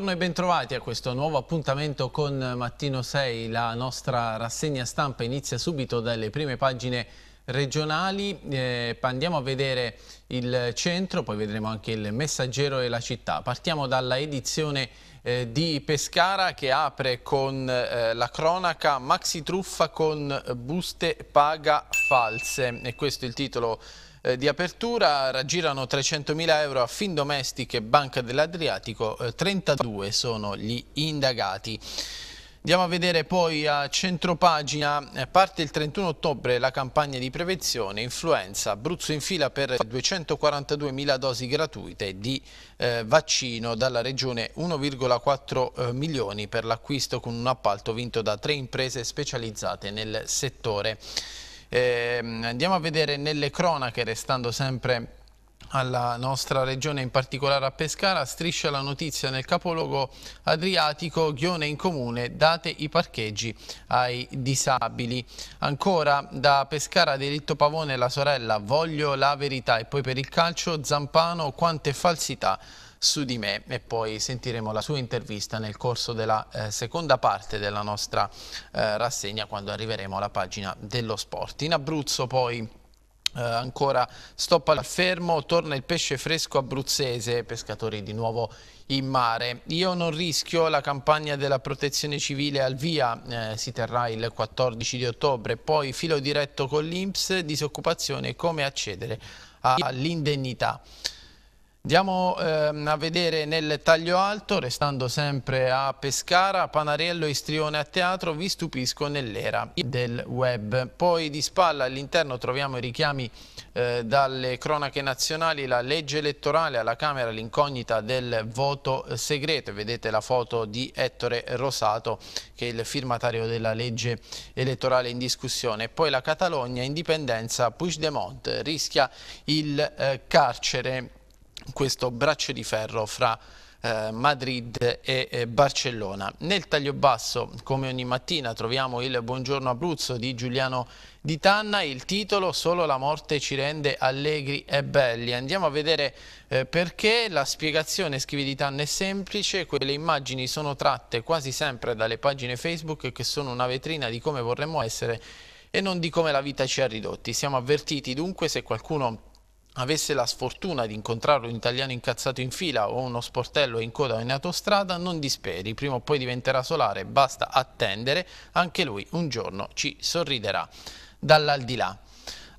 Buongiorno e bentrovati a questo nuovo appuntamento con Mattino 6. La nostra rassegna stampa inizia subito dalle prime pagine regionali. Eh, andiamo a vedere il centro, poi vedremo anche il messaggero e la città. Partiamo dalla edizione eh, di Pescara che apre con eh, la cronaca Maxi Truffa con buste paga false. E questo è il titolo eh, di apertura raggirano 300.000 euro a Findomestic e Banca dell'Adriatico, 32 eh, sono gli indagati. Andiamo a vedere poi a centropagina, eh, parte il 31 ottobre la campagna di prevenzione influenza, Abruzzo in fila per 242.000 dosi gratuite di eh, vaccino dalla regione 1,4 eh, milioni per l'acquisto con un appalto vinto da tre imprese specializzate nel settore. Eh, andiamo a vedere nelle cronache, restando sempre alla nostra regione, in particolare a Pescara, striscia la notizia nel capoluogo adriatico, Ghione in comune, date i parcheggi ai disabili. Ancora da Pescara, diritto Pavone, la sorella, voglio la verità e poi per il calcio, Zampano, quante falsità su di me e poi sentiremo la sua intervista nel corso della eh, seconda parte della nostra eh, rassegna quando arriveremo alla pagina dello sport. In Abruzzo poi Uh, ancora stop al fermo, torna il pesce fresco abruzzese, pescatori di nuovo in mare. Io non rischio, la campagna della protezione civile al via eh, si terrà il 14 di ottobre, poi filo diretto con l'Inps, disoccupazione, come accedere all'indennità. Andiamo ehm, a vedere nel taglio alto, restando sempre a Pescara, Panarello e Istrione a teatro, vi stupisco nell'era del web. Poi di spalla all'interno troviamo i richiami eh, dalle cronache nazionali, la legge elettorale alla Camera, l'incognita del voto segreto. Vedete la foto di Ettore Rosato che è il firmatario della legge elettorale in discussione. Poi la Catalogna, indipendenza, Puigdemont rischia il eh, carcere questo braccio di ferro fra eh, Madrid e eh, Barcellona. Nel taglio basso, come ogni mattina, troviamo il Buongiorno Abruzzo di Giuliano Di Tanna, il titolo Solo la morte ci rende allegri e belli. Andiamo a vedere eh, perché la spiegazione, scrive Di Tanna, è semplice, quelle immagini sono tratte quasi sempre dalle pagine Facebook che sono una vetrina di come vorremmo essere e non di come la vita ci ha ridotti. Siamo avvertiti dunque se qualcuno avesse la sfortuna di incontrare un italiano incazzato in fila o uno sportello in coda in autostrada, non disperi, prima o poi diventerà solare, basta attendere, anche lui un giorno ci sorriderà dall'aldilà.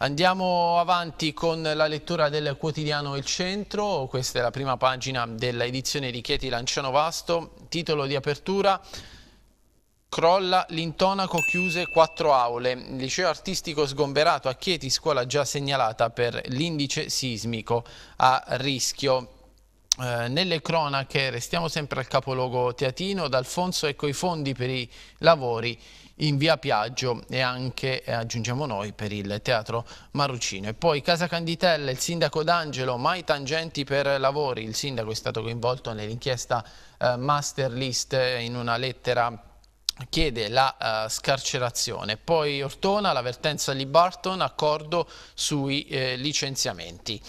Andiamo avanti con la lettura del quotidiano Il Centro, questa è la prima pagina dell'edizione edizione di Chieti Lanciano Vasto, titolo di apertura Crolla l'intonaco chiuse quattro aule, liceo artistico sgomberato a Chieti, scuola già segnalata per l'indice sismico a rischio. Eh, nelle cronache restiamo sempre al capoluogo teatino, D'Alfonso ecco i fondi per i lavori in via Piaggio e anche, eh, aggiungiamo noi, per il teatro Marucino. E poi Casa Canditella, il sindaco D'Angelo, mai tangenti per lavori, il sindaco è stato coinvolto nell'inchiesta eh, Master List eh, in una lettera chiede la uh, scarcerazione. Poi Ortona, l'avvertenza di Barton, accordo sui eh, licenziamenti.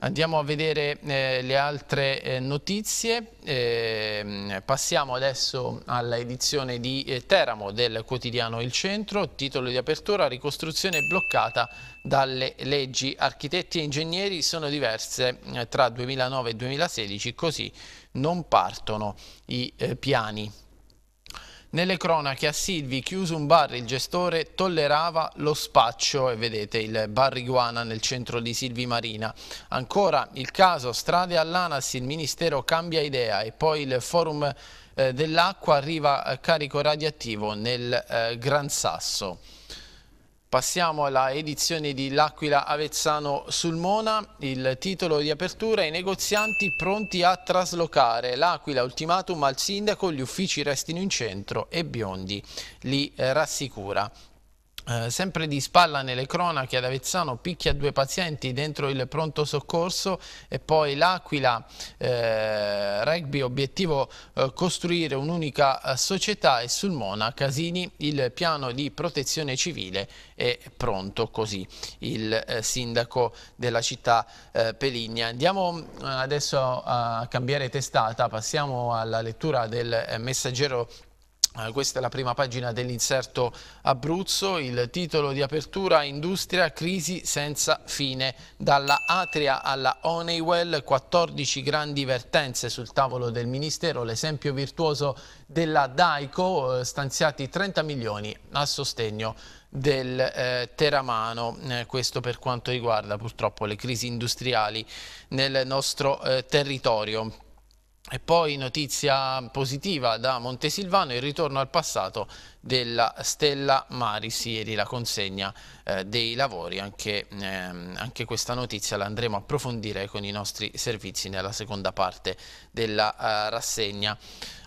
Andiamo a vedere eh, le altre eh, notizie, eh, passiamo adesso all'edizione di eh, Teramo del quotidiano Il Centro, titolo di apertura ricostruzione bloccata dalle leggi. Architetti e ingegneri sono diverse eh, tra 2009 e 2016, così non partono i piani. Nelle cronache a Silvi, chiuso un bar, il gestore tollerava lo spaccio e vedete il bar Iguana nel centro di Silvi Marina. Ancora il caso strade all'ANAS, il ministero cambia idea e poi il forum eh, dell'acqua arriva a carico radioattivo nel eh, Gran Sasso. Passiamo alla edizione di L'Aquila Avezzano Sulmona, il titolo di apertura i negozianti pronti a traslocare. L'Aquila ultimatum al sindaco, gli uffici restino in centro e Biondi li eh, rassicura. Eh, sempre di spalla nelle cronache ad Avezzano picchia due pazienti dentro il pronto soccorso e poi l'Aquila eh, rugby obiettivo eh, costruire un'unica eh, società e sul Mona Casini il piano di protezione civile è pronto così il eh, sindaco della città Peligna. Andiamo adesso a cambiare testata, passiamo alla lettura del messaggero eh, questa è la prima pagina dell'inserto Abruzzo, il titolo di apertura Industria crisi senza fine. Dalla Atria alla Honeywell 14 grandi vertenze sul tavolo del Ministero, l'esempio virtuoso della Daico, eh, stanziati 30 milioni a sostegno del eh, Teramano, eh, questo per quanto riguarda purtroppo le crisi industriali nel nostro eh, territorio. E poi notizia positiva da Montesilvano, il ritorno al passato della Stella Maris, ieri la consegna eh, dei lavori, anche, ehm, anche, questa notizia la andremo a approfondire con i nostri servizi nella seconda parte della eh, rassegna.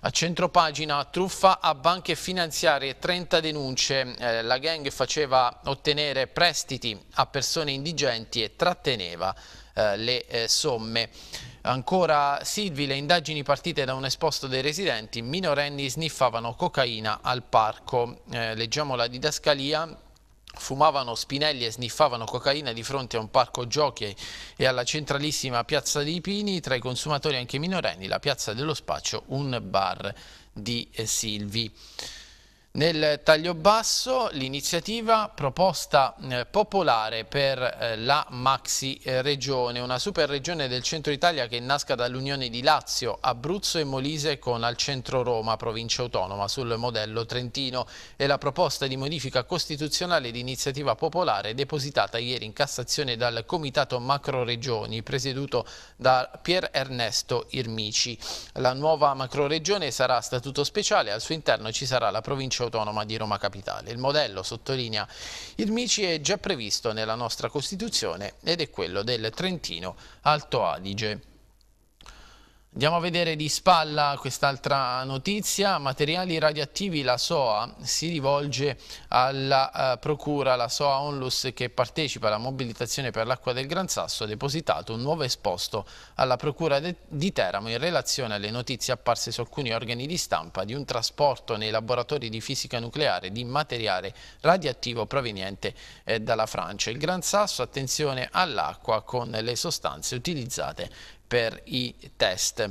A centropagina truffa a banche finanziarie, 30 denunce, eh, la gang faceva ottenere prestiti a persone indigenti e tratteneva eh, le eh, somme. Ancora Silvi, le indagini partite da un esposto dei residenti, minorenni sniffavano cocaina al parco. Eh, leggiamo la didascalia fumavano spinelli e sniffavano cocaina di fronte a un parco giochi e alla centralissima piazza dei Pini, tra i consumatori anche minorenni, la piazza dello spaccio, un bar di eh, Silvi. Nel taglio basso l'iniziativa proposta eh, popolare per eh, la maxi eh, regione, una super regione del centro Italia che nasca dall'unione di Lazio, Abruzzo e Molise con al centro Roma, provincia autonoma, sul modello trentino. E la proposta di modifica costituzionale di iniziativa popolare depositata ieri in Cassazione dal Comitato Macro Regioni, presieduto da Pier Ernesto Irmici. La nuova macro regione sarà statuto speciale, al suo interno ci sarà la provincia provincia autonoma di Roma Capitale. Il modello, sottolinea il Mici, è già previsto nella nostra Costituzione ed è quello del Trentino Alto Adige. Andiamo a vedere di spalla quest'altra notizia, materiali radioattivi, la SOA si rivolge alla eh, procura, la SOA Onlus che partecipa alla mobilitazione per l'acqua del Gran Sasso ha depositato un nuovo esposto alla procura di Teramo in relazione alle notizie apparse su alcuni organi di stampa di un trasporto nei laboratori di fisica nucleare di materiale radioattivo proveniente eh, dalla Francia. Il Gran Sasso, attenzione all'acqua con le sostanze utilizzate per i test.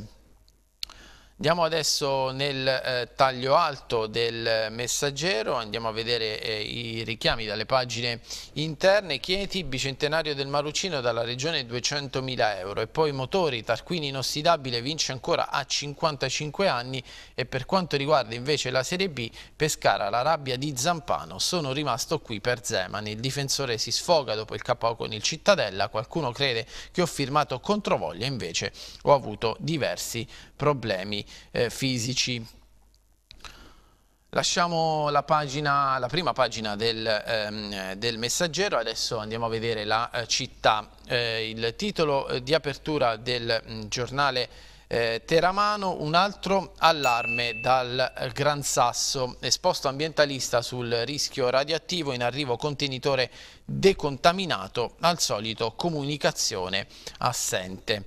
Andiamo adesso nel eh, taglio alto del messaggero, andiamo a vedere eh, i richiami dalle pagine interne. Chieti, bicentenario del Marucino dalla regione 200.000 euro e poi motori, Tarquini inossidabile vince ancora a 55 anni e per quanto riguarda invece la Serie B, Pescara, la rabbia di Zampano, sono rimasto qui per Zeman. Il difensore si sfoga dopo il capo con il Cittadella, qualcuno crede che ho firmato controvoglia, invece ho avuto diversi problemi eh, fisici. Lasciamo la, pagina, la prima pagina del, ehm, del, messaggero, adesso andiamo a vedere la eh, città. Eh, il titolo eh, di apertura del mh, mm, giornale eh, Teramano, un altro allarme dal eh, Gran Sasso, esposto ambientalista sul rischio radioattivo, in arrivo contenitore decontaminato, al solito comunicazione assente.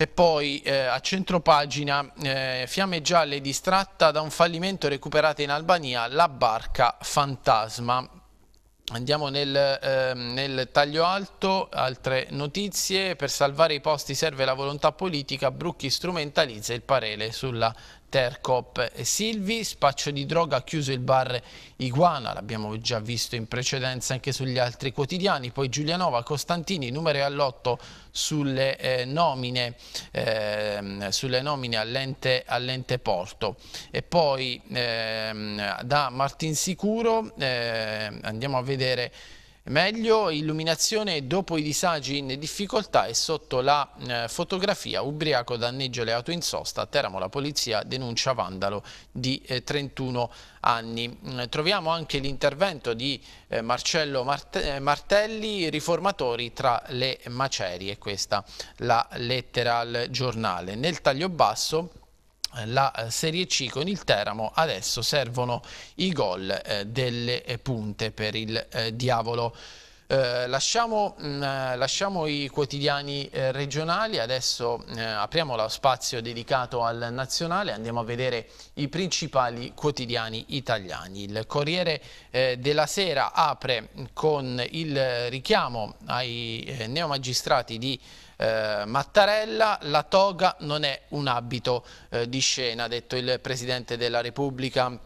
E poi eh, a centropagina eh, Fiamme Gialle distratta da un fallimento recuperata in Albania, la barca fantasma. Andiamo nel, eh, nel, taglio alto, altre notizie, per salvare i posti serve la volontà politica, Brucchi strumentalizza il parere sulla Tercop e Silvi, spaccio di droga ha chiuso il bar Iguana, l'abbiamo già visto in precedenza anche sugli altri quotidiani, poi Giulianova, Costantini, numero all'otto sulle, eh, nomine, eh, sulle nomine all'ente all porto. E poi eh, da Martin Sicuro ehm, andiamo a vedere Meglio illuminazione dopo i disagi in difficoltà e sotto la eh, fotografia ubriaco danneggia le auto in sosta. A Teramo la polizia denuncia vandalo di eh, 31 anni. Mm, troviamo anche l'intervento di eh, Marcello Marte eh, Martelli, riformatori tra le macerie. Questa la lettera al giornale. Nel taglio basso la eh, Serie C con il Teramo adesso servono i gol eh, delle eh, punte per il eh, diavolo eh, lasciamo, mh, mm, eh, lasciamo, i quotidiani regionali, adesso apriamo lo spazio dedicato al nazionale, andiamo a vedere i principali quotidiani italiani. Il Corriere della Sera apre con il richiamo ai neomagistrati di eh, Mattarella, la toga non è un abito eh, di scena, ha detto il Presidente della Repubblica.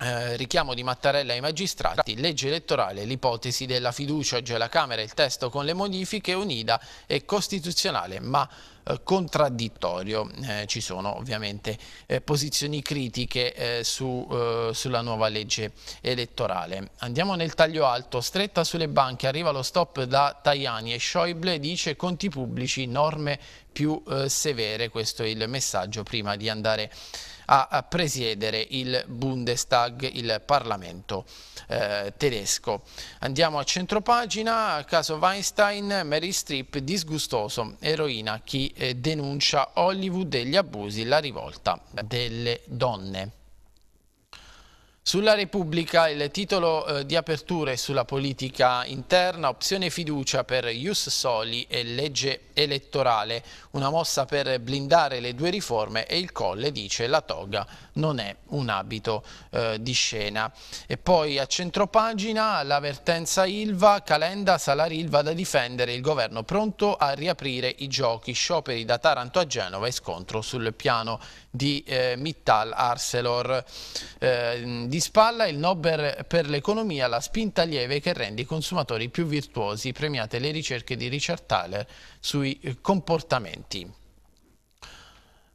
Eh, richiamo di Mattarella ai magistrati, legge elettorale, l'ipotesi della fiducia, oggi cioè alla Camera, il testo con le modifiche, unida e costituzionale, ma eh, contraddittorio. Eh, ci sono ovviamente eh, posizioni critiche su, sulla nuova legge elettorale. Andiamo nel taglio alto, stretta sulle banche, arriva lo stop da Tajani e Schäuble dice conti pubblici, norme più eh, severe, questo è il messaggio prima di andare a, a presiedere il Bundestag, il Parlamento eh, tedesco. Andiamo a centropagina, caso Weinstein, Mary Strip, disgustoso, eroina, chi eh, denuncia Hollywood degli abusi, la rivolta delle donne. Sulla Repubblica il titolo eh, di apertura è sulla politica interna, opzione fiducia per Ius Soli e legge elettorale, una mossa per blindare le due riforme e il Colle dice la toga non è un abito eh, di scena. E poi a centropagina l'avvertenza Ilva, Calenda, salari Ilva da difendere, il governo pronto a riaprire i giochi, scioperi da Taranto a Genova e scontro sul piano di eh, Mittal Arcelor. di eh, di spalla il Nobel per l'economia, la spinta lieve che rende i consumatori più virtuosi, premiate le ricerche di Richard Thaler sui comportamenti.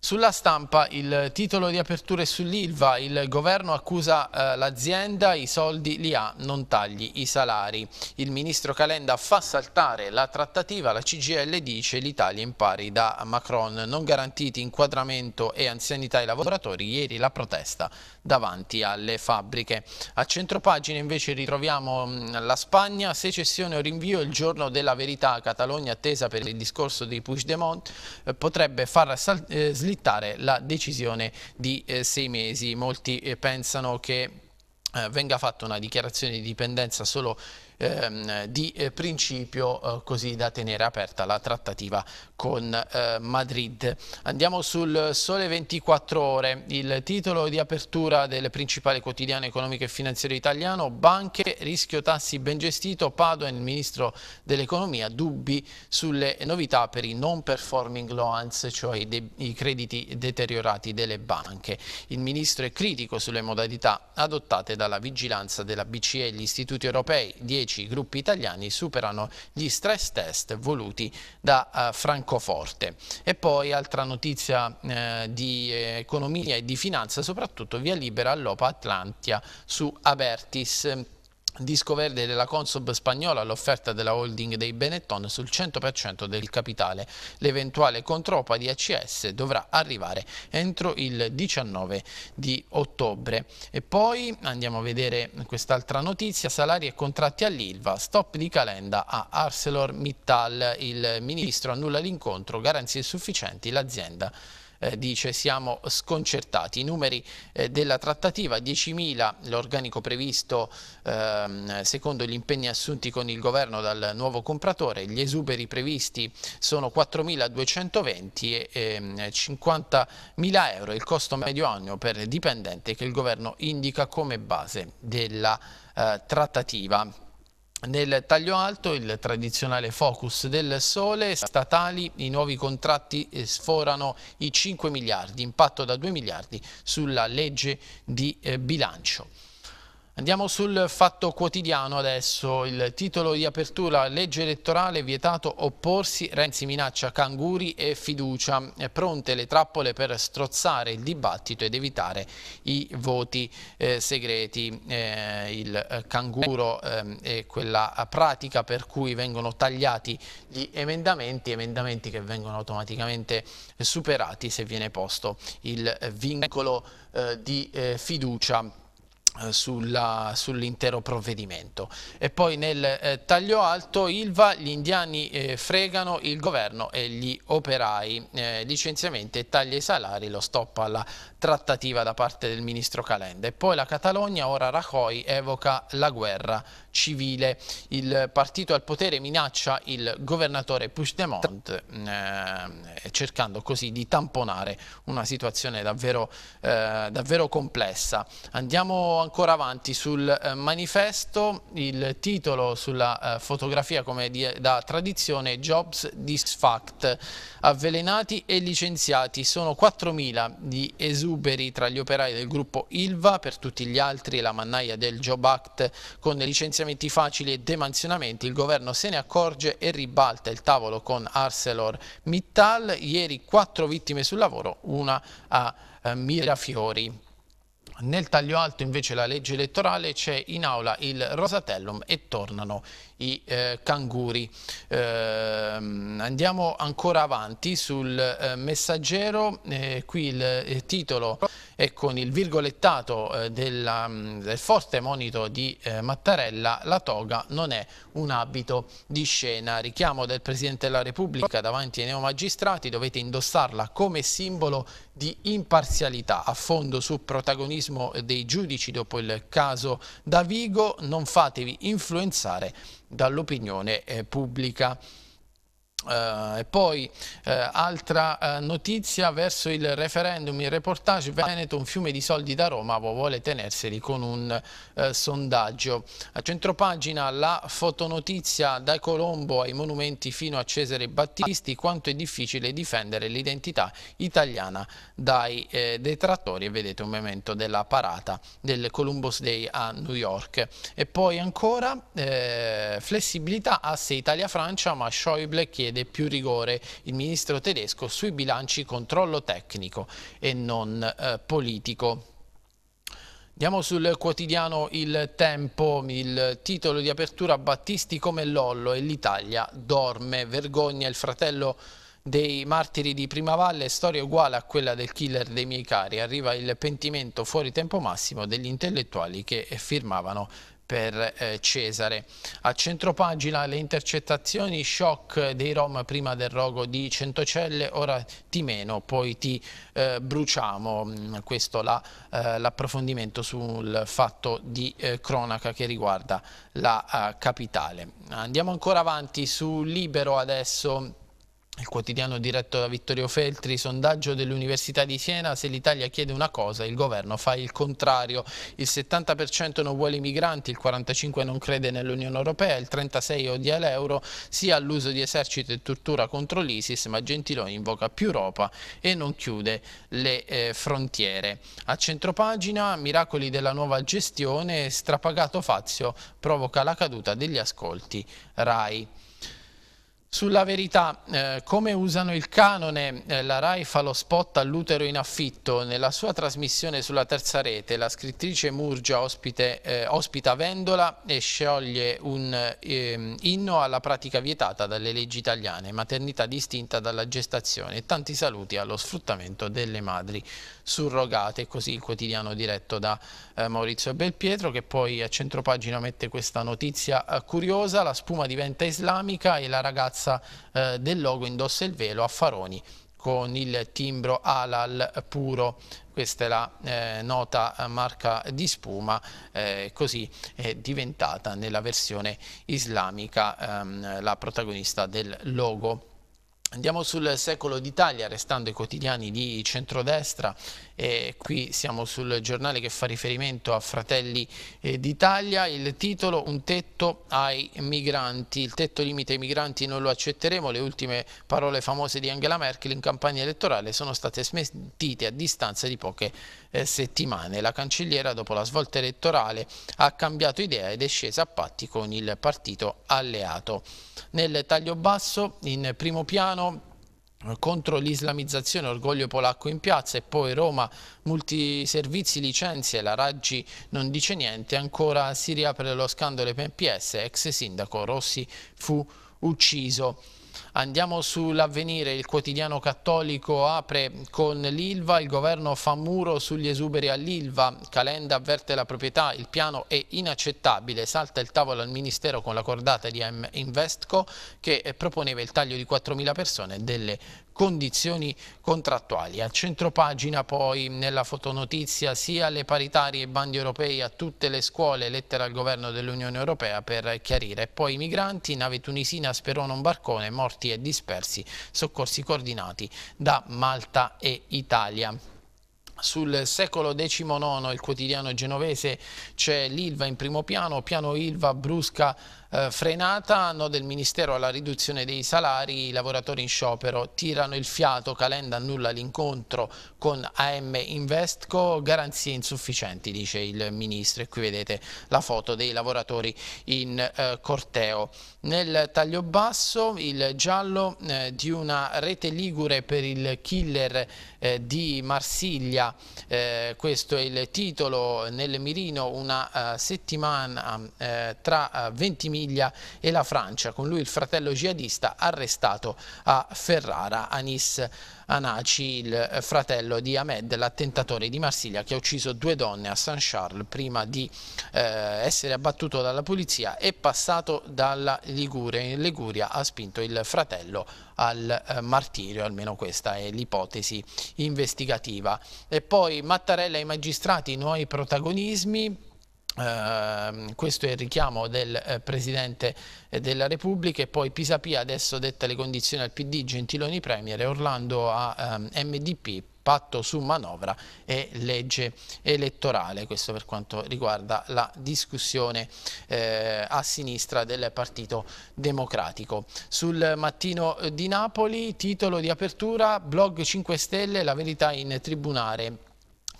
Sulla stampa il titolo di apertura è sull'ILVA, il governo accusa eh, l'azienda, i soldi li ha, non tagli i salari. Il ministro Calenda fa saltare la trattativa, la CGL dice l'Italia impari da Macron, non garantiti inquadramento e anzianità ai lavoratori, ieri la protesta davanti alle fabbriche. A centropagina invece ritroviamo mh, mm, la Spagna, secessione o rinvio il giorno della verità, Catalogna attesa per il discorso di Puigdemont, eh, potrebbe far eh, slittare slittare la decisione di eh, sei mesi. Molti eh, pensano che eh, venga fatta una dichiarazione di dipendenza solo ehm, di eh, principio eh, così da tenere aperta la trattativa con eh, Madrid. Andiamo sul Sole 24 Ore, il titolo di apertura del principale quotidiano economico e finanziario italiano, banche, rischio tassi ben gestito, Padoa, il ministro dell'economia, dubbi sulle novità per i non performing loans, cioè i, i crediti deteriorati delle banche. Il ministro è critico sulle modalità adottate dalla vigilanza della BCE e gli istituti europei. Diego 10 gruppi italiani superano gli stress test voluti da uh, Francoforte. E poi altra notizia eh, di economia e di finanza, soprattutto via libera all'Opa Atlantia su Abertis. Disco Verde della Consob spagnola all'offerta della holding dei Benetton sul 100% del capitale. L'eventuale contropa di ACS dovrà arrivare entro il 19 di ottobre. E poi andiamo a vedere quest'altra notizia, salari e contratti all'ILVA, stop di calenda a ArcelorMittal, il ministro annulla l'incontro, garanzie sufficienti, l'azienda eh, dice siamo sconcertati. I numeri eh, della trattativa, 10.000 l'organico previsto eh, secondo gli impegni assunti con il governo dal nuovo compratore, gli esuberi previsti sono 4.220 e 50.000 ehm, euro, il costo medio annuo per dipendente che il governo indica come base della eh, trattativa. Nel taglio alto il tradizionale focus del sole, statali, i nuovi contratti eh, sforano i 5 miliardi, impatto da 2 miliardi sulla legge di eh, bilancio. Andiamo sul fatto quotidiano adesso, il titolo di apertura legge elettorale vietato opporsi, Renzi minaccia canguri e fiducia, pronte le trappole per strozzare il dibattito ed evitare i voti eh, segreti, eh, il eh, canguro eh, è quella pratica per cui vengono tagliati gli emendamenti, emendamenti che vengono automaticamente superati se viene posto il vincolo eh, di eh, fiducia eh, sull'intero provvedimento. E poi nel eh, taglio alto Ilva, gli indiani eh, fregano il governo e gli operai, eh, licenziamenti e taglia i salari, lo stop alla trattativa da parte del ministro Calenda. E poi la Catalogna, ora Racoi, evoca la guerra civile. Il partito al potere minaccia il governatore Puigdemont mm, eh, cercando così di tamponare una situazione davvero, eh, davvero complessa. Andiamo ancora avanti sul eh, manifesto, il titolo sulla eh, fotografia come di, da tradizione Jobs Disfact, avvelenati e licenziati, sono 4.000 di esuberi tra gli operai del gruppo Ilva, per tutti gli altri la mannaia del Job Act con licenziamenti finanziamenti facili e demansionamenti, il governo se ne accorge e ribalta il tavolo con ArcelorMittal. Ieri quattro vittime sul lavoro, una a eh, Mirafiori. Nel taglio alto invece la legge elettorale c'è in aula il Rosatellum e tornano i eh, canguri. Eh, andiamo ancora avanti sul eh, messaggero, eh, qui il, il, eh, titolo è con il virgolettato eh, della, mm, del forte monito di Mattarella, la toga non è un abito di scena. Richiamo del Presidente della Repubblica davanti ai neomagistrati, dovete indossarla come simbolo di imparzialità. A fondo sul protagonismo dei giudici dopo il caso Davigo, non fatevi influenzare dall'opinione eh, pubblica. Uh, e poi uh, altra uh, notizia verso il referendum, il reportage Veneto un fiume di soldi da Roma vuole tenerseli con un sondaggio. A centropagina la fotonotizia da Colombo ai monumenti fino a Cesare Battisti, quanto è difficile difendere l'identità italiana dai eh, detrattori e vedete un momento della parata del Columbus Day a New York. E poi ancora eh, flessibilità asse Italia-Francia ma Schäuble chiede chiede più rigore il ministro tedesco sui bilanci controllo tecnico e non eh, politico. Andiamo sul quotidiano Il Tempo, il titolo di apertura Battisti come Lollo e l'Italia dorme, vergogna il fratello dei martiri di Primavalle, storia uguale a quella del killer dei miei cari, arriva il pentimento fuori tempo massimo degli intellettuali che eh, firmavano per eh, Cesare. A centropagina le intercettazioni, shock dei Rom prima del rogo di Centocelle, ora ti meno, poi ti eh, bruciamo. Mm, questo eh, l'approfondimento la, eh, sul fatto di eh, cronaca che riguarda la eh, capitale. Andiamo ancora avanti su Libero adesso il quotidiano diretto da Vittorio Feltri, sondaggio dell'Università di Siena, se l'Italia chiede una cosa il governo fa il contrario. Il 70% non vuole i migranti, il 45% non crede nell'Unione Europea, il 36% odia l'euro, sia all'uso di esercito e tortura contro l'ISIS, ma Gentiloni invoca più Europa e non chiude le eh, frontiere. A centropagina, miracoli della nuova gestione, strapagato Fazio provoca la caduta degli ascolti RAI. Sulla verità, eh, come usano il canone, eh, la RAI fa lo spot all'utero in affitto. Nella sua trasmissione sulla terza rete, la scrittrice Murgia ospite, eh, ospita Vendola e scioglie un ehm, inno alla pratica vietata dalle leggi italiane, maternità distinta dalla gestazione e tanti saluti allo sfruttamento delle madri surrogate, così il quotidiano diretto da eh, Maurizio Belpietro che poi a centropagina mette questa notizia eh, curiosa, la spuma diventa islamica e la ragazza eh, del logo indossa il velo a Faroni con il timbro Alal puro, questa è la eh, nota eh, marca di spuma, eh, così è diventata nella versione islamica ehm, la protagonista del logo Andiamo sul secolo d'Italia, restando i quotidiani di centrodestra eh, qui siamo sul giornale che fa riferimento a Fratelli eh, d'Italia, il titolo Un tetto ai migranti, il tetto limite ai migranti non lo accetteremo, le ultime parole famose di Angela Merkel in campagna elettorale sono state smentite a distanza di poche eh, settimane. La cancelliera dopo la svolta elettorale ha cambiato idea ed è scesa a patti con il partito alleato. Nel taglio basso, in primo piano, contro l'islamizzazione, orgoglio polacco in piazza e poi Roma, multiservizi licenzia la Raggi non dice niente, ancora si riapre lo scandalo PNPS, ex sindaco Rossi fu ucciso. Andiamo sull'avvenire, il quotidiano cattolico apre con l'Ilva, il governo fa muro sugli esuberi all'Ilva, Calenda avverte la proprietà, il piano è inaccettabile, salta il tavolo al Ministero con la cordata di M Investco che proponeva il taglio di 4.000 persone delle condizioni contrattuali. A centro pagina poi nella fotonotizia sia le paritarie e bandi europei a tutte le scuole, lettera al governo dell'Unione Europea per chiarire. Poi i migranti, nave tunisina Sperona un barcone, morti e dispersi, soccorsi coordinati da Malta e Italia. Sul secolo XIX, il quotidiano genovese, c'è l'Ilva in primo piano, piano Ilva brusca eh, frenata, no del Ministero alla riduzione dei salari, i lavoratori in sciopero tirano il fiato, Calenda annulla l'incontro con AM Investco, garanzie insufficienti, dice il Ministro. E qui vedete la foto dei lavoratori in eh, corteo. Nel taglio basso il giallo eh, di una rete ligure per il killer eh, di Marsiglia, eh, questo è il titolo, nel mirino una eh, settimana tra 20.000 famiglia e la Francia, con lui il fratello jihadista arrestato a Ferrara, Anis Anaci, il eh, fratello di Ahmed, l'attentatore di Marsiglia che ha ucciso due donne a San charles prima di eh, essere abbattuto dalla polizia e passato dalla Liguria. In Liguria ha spinto il fratello al eh, martirio, almeno questa è l'ipotesi investigativa. E poi Mattarella e i magistrati, nuovi protagonismi Ehm, questo è il richiamo del uh, Presidente eh, della Repubblica e poi Pisapia adesso detta le condizioni al PD, Gentiloni Premier e Orlando a um, ehm, MDP, patto su manovra e legge elettorale, questo per quanto riguarda la discussione eh, a sinistra del Partito Democratico. Sul mattino eh, di Napoli, titolo di apertura, blog 5 Stelle, la verità in tribunale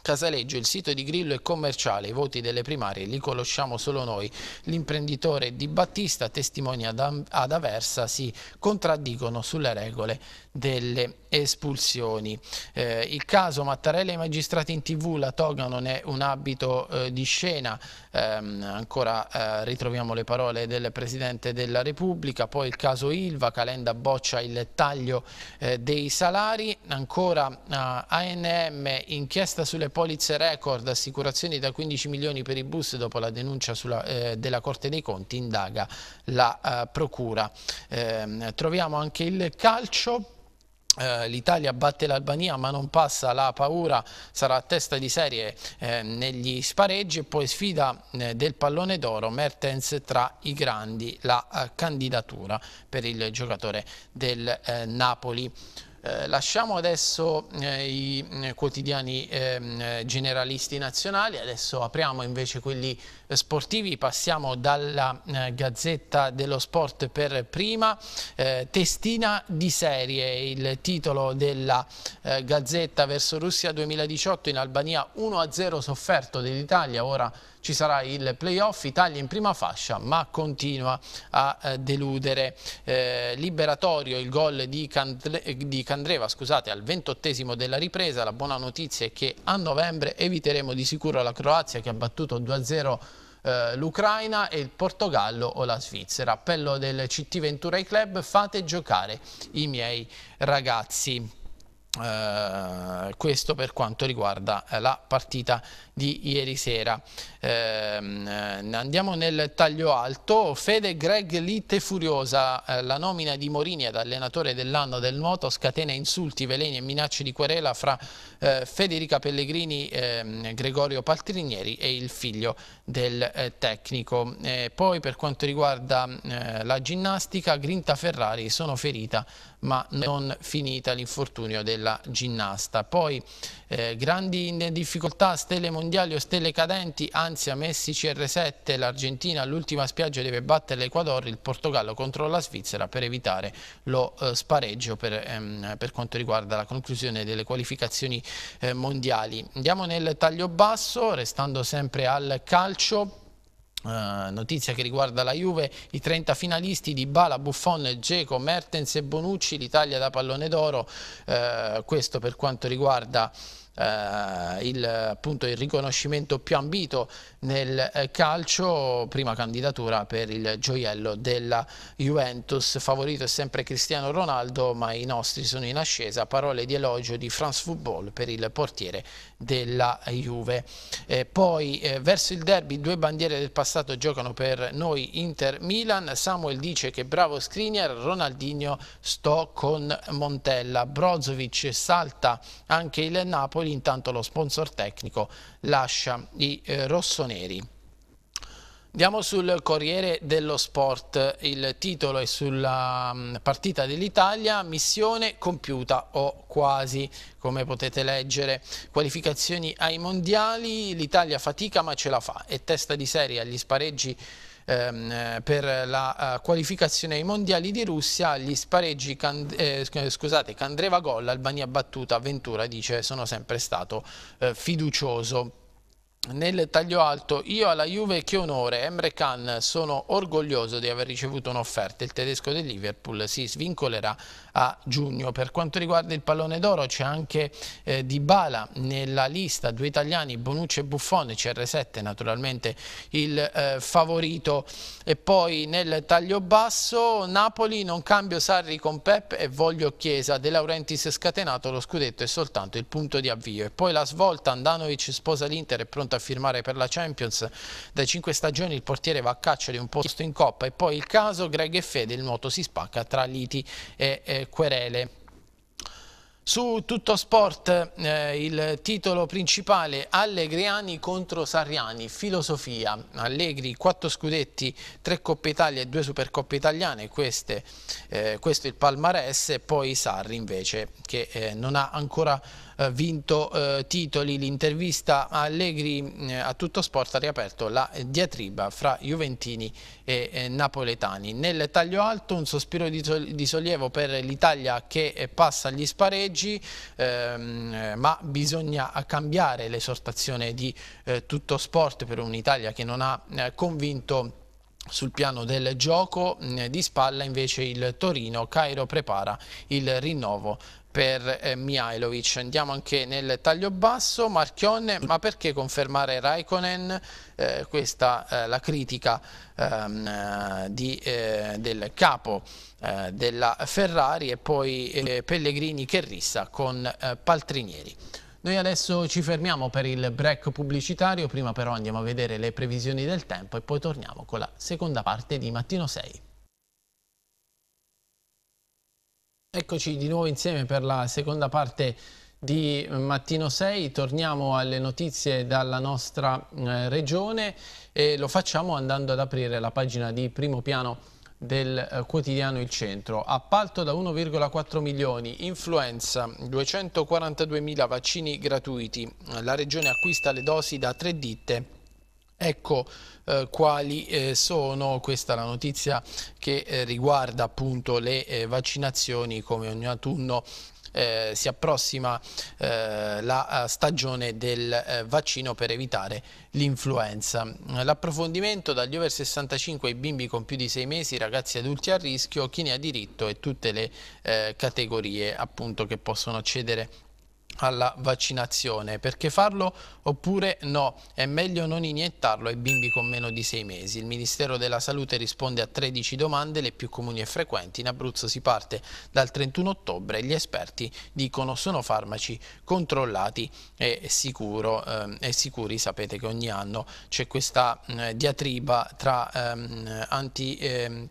Casaleggio, il sito di Grillo è commerciale, i voti delle primarie li conosciamo solo noi. L'imprenditore Di Battista, testimonia ad Aversa, si contraddicono sulle regole delle espulsioni. Eh, il caso Mattarella e i magistrati in tv, la toga non è un abito eh, di scena, ehm, eh, ancora ritroviamo le parole del Presidente della Repubblica, poi il caso Ilva, Calenda boccia il taglio eh, dei salari, ancora eh, ANM, inchiesta sulle polizze record, assicurazioni da 15 milioni per i bus dopo la denuncia sulla, eh, della Corte dei Conti, indaga la Procura. Ehm, troviamo anche il calcio eh, L'Italia batte l'Albania ma non passa la paura, sarà a testa di serie eh, negli spareggi e poi sfida eh, del pallone d'oro Mertens tra i grandi, la eh, candidatura per il giocatore del eh, Napoli. Eh, lasciamo adesso eh, i eh, quotidiani ehm, eh, generalisti nazionali, adesso apriamo invece quelli eh, sportivi, passiamo dalla eh, Gazzetta dello Sport per prima, eh, testina di serie, il titolo della eh, Gazzetta verso Russia 2018 in Albania 1-0 sofferto dell'Italia, ora ci sarà il playoff, Italia in prima fascia ma continua a eh, deludere. Eh, liberatorio il gol di, Candre, di Candreva scusate, al 28 della ripresa, la buona notizia è che a novembre eviteremo di sicuro la Croazia che ha battuto 2-0 eh, l'Ucraina e il Portogallo o la Svizzera. Appello del CT Ventura ai club, fate giocare i miei ragazzi. Uh, questo per quanto riguarda eh, la partita di ieri sera uh, andiamo nel taglio alto Fede Greg Litte Furiosa uh, la nomina di Morini ad allenatore dell'anno del nuoto scatena insulti, veleni e minacce di querela fra Federica Pellegrini ehm, Gregorio Paltrinieri e il figlio del tecnico poi per quanto riguarda la ginnastica Grinta Ferrari sono ferita ma non finita l'infortunio della ginnasta. Poi eh, grandi difficoltà, stelle mondiali o stelle cadenti, ansia Messi CR7, l'Argentina all'ultima spiaggia deve battere l'Equador, il Portogallo contro la Svizzera per evitare lo eh, spareggio per, ehm, per, quanto riguarda la conclusione delle qualificazioni eh, mondiali. Andiamo nel taglio basso, restando sempre al calcio Uh, notizia che riguarda la Juve, i 30 finalisti di Bala, Buffon, Geco, Mertens e Bonucci, l'Italia da pallone d'oro, uh, questo per quanto riguarda eh, il, appunto, il riconoscimento più ambito nel eh, calcio, prima candidatura per il gioiello della Juventus, favorito è sempre Cristiano Ronaldo, ma i nostri sono in ascesa, parole di elogio di France Football per il portiere della Juve. Eh, poi eh, verso il derby due bandiere del passato giocano per noi Inter-Milan, Samuel dice che bravo Skriniar, Ronaldinho sto con Montella, Brozovic salta anche il Napoli, Napoli, intanto lo sponsor tecnico lascia i eh, rossoneri. Andiamo sul Corriere dello Sport, il titolo è sulla mm, partita dell'Italia, missione compiuta o quasi, come potete leggere, qualificazioni ai mondiali, l'Italia fatica ma ce la fa e testa di serie agli spareggi ehm, eh, per la uh, qualificazione ai mondiali di Russia, gli spareggi Cand eh, eh scusate, Candreva gol, Albania battuta, Ventura dice sono sempre stato eh, fiducioso. Nel taglio alto, io alla Juve che onore, Emre Khan, sono orgoglioso di aver ricevuto un'offerta. Il tedesco del Liverpool si svincolerà a giugno. Per quanto riguarda il pallone d'oro c'è anche eh, Di Bala nella lista, due italiani, Bonucci e Buffone, CR7 naturalmente il eh, favorito. E poi nel taglio basso Napoli, non cambio Sarri con Pep e voglio Chiesa, De Laurentiis scatenato, lo scudetto è soltanto il punto di avvio. E poi la svolta, Andanovic sposa l'Inter, è pronto a firmare per la Champions, da cinque stagioni il portiere va a caccia di un posto in Coppa e poi il caso Greg e Fede, il nuoto si spacca tra Liti e, e querele. Su Tutto Sport eh, il titolo principale Allegriani contro Sarriani, filosofia, Allegri quattro scudetti, tre Coppe Italia e due Supercoppe Italiane, Queste, eh, questo è il palmarès, poi Sarri invece che eh, non ha ancora eh, vinto eh, titoli. L'intervista a Allegri eh, a tutto sport ha riaperto la diatriba fra Juventini e Napoletani. Nel taglio alto un sospiro di sollievo per l'Italia che passa agli spareggi, ehm, ma bisogna cambiare l'esortazione di tutto sport per un'Italia che non ha convinto sul piano del gioco di spalla invece il Torino, Cairo prepara il rinnovo per eh, Mihailovic. Andiamo anche nel taglio basso, Marchionne, ma perché confermare Raikkonen? Eh, questa è eh, la critica ehm, eh, di, eh, del capo eh, della Ferrari e poi Pellegrini che rissa con Paltrinieri. Noi adesso ci fermiamo per il break pubblicitario, prima però andiamo a vedere le previsioni del tempo e poi torniamo con la seconda parte di Mattino 6. Eccoci di nuovo insieme per la seconda parte di Mattino 6, torniamo alle notizie dalla nostra eh, regione e lo facciamo andando ad aprire la pagina di primo piano del eh, quotidiano Il Centro. Appalto da 1,4 milioni, influenza, 242 mila vaccini gratuiti, la regione acquista le dosi da tre ditte Ecco eh, quali eh, sono, questa è la notizia che eh, riguarda appunto le eh, vaccinazioni, come ogni autunno eh, si approssima eh, la stagione del vaccino per evitare l'influenza. L'approfondimento dagli over 65 ai bimbi con più di 6 mesi, ragazzi adulti a rischio, chi ne ha diritto e tutte le categorie appunto che possono accedere alla vaccinazione perché farlo oppure no è meglio non iniettarlo ai bimbi con meno di sei mesi il ministero della salute risponde a 13 domande le più comuni e frequenti in Abruzzo si parte dal 31 ottobre gli esperti dicono sono farmaci controllati e sicuro, ehm, e sicuri sapete che ogni anno c'è questa eh, diatriba tra ehm, anti ehm,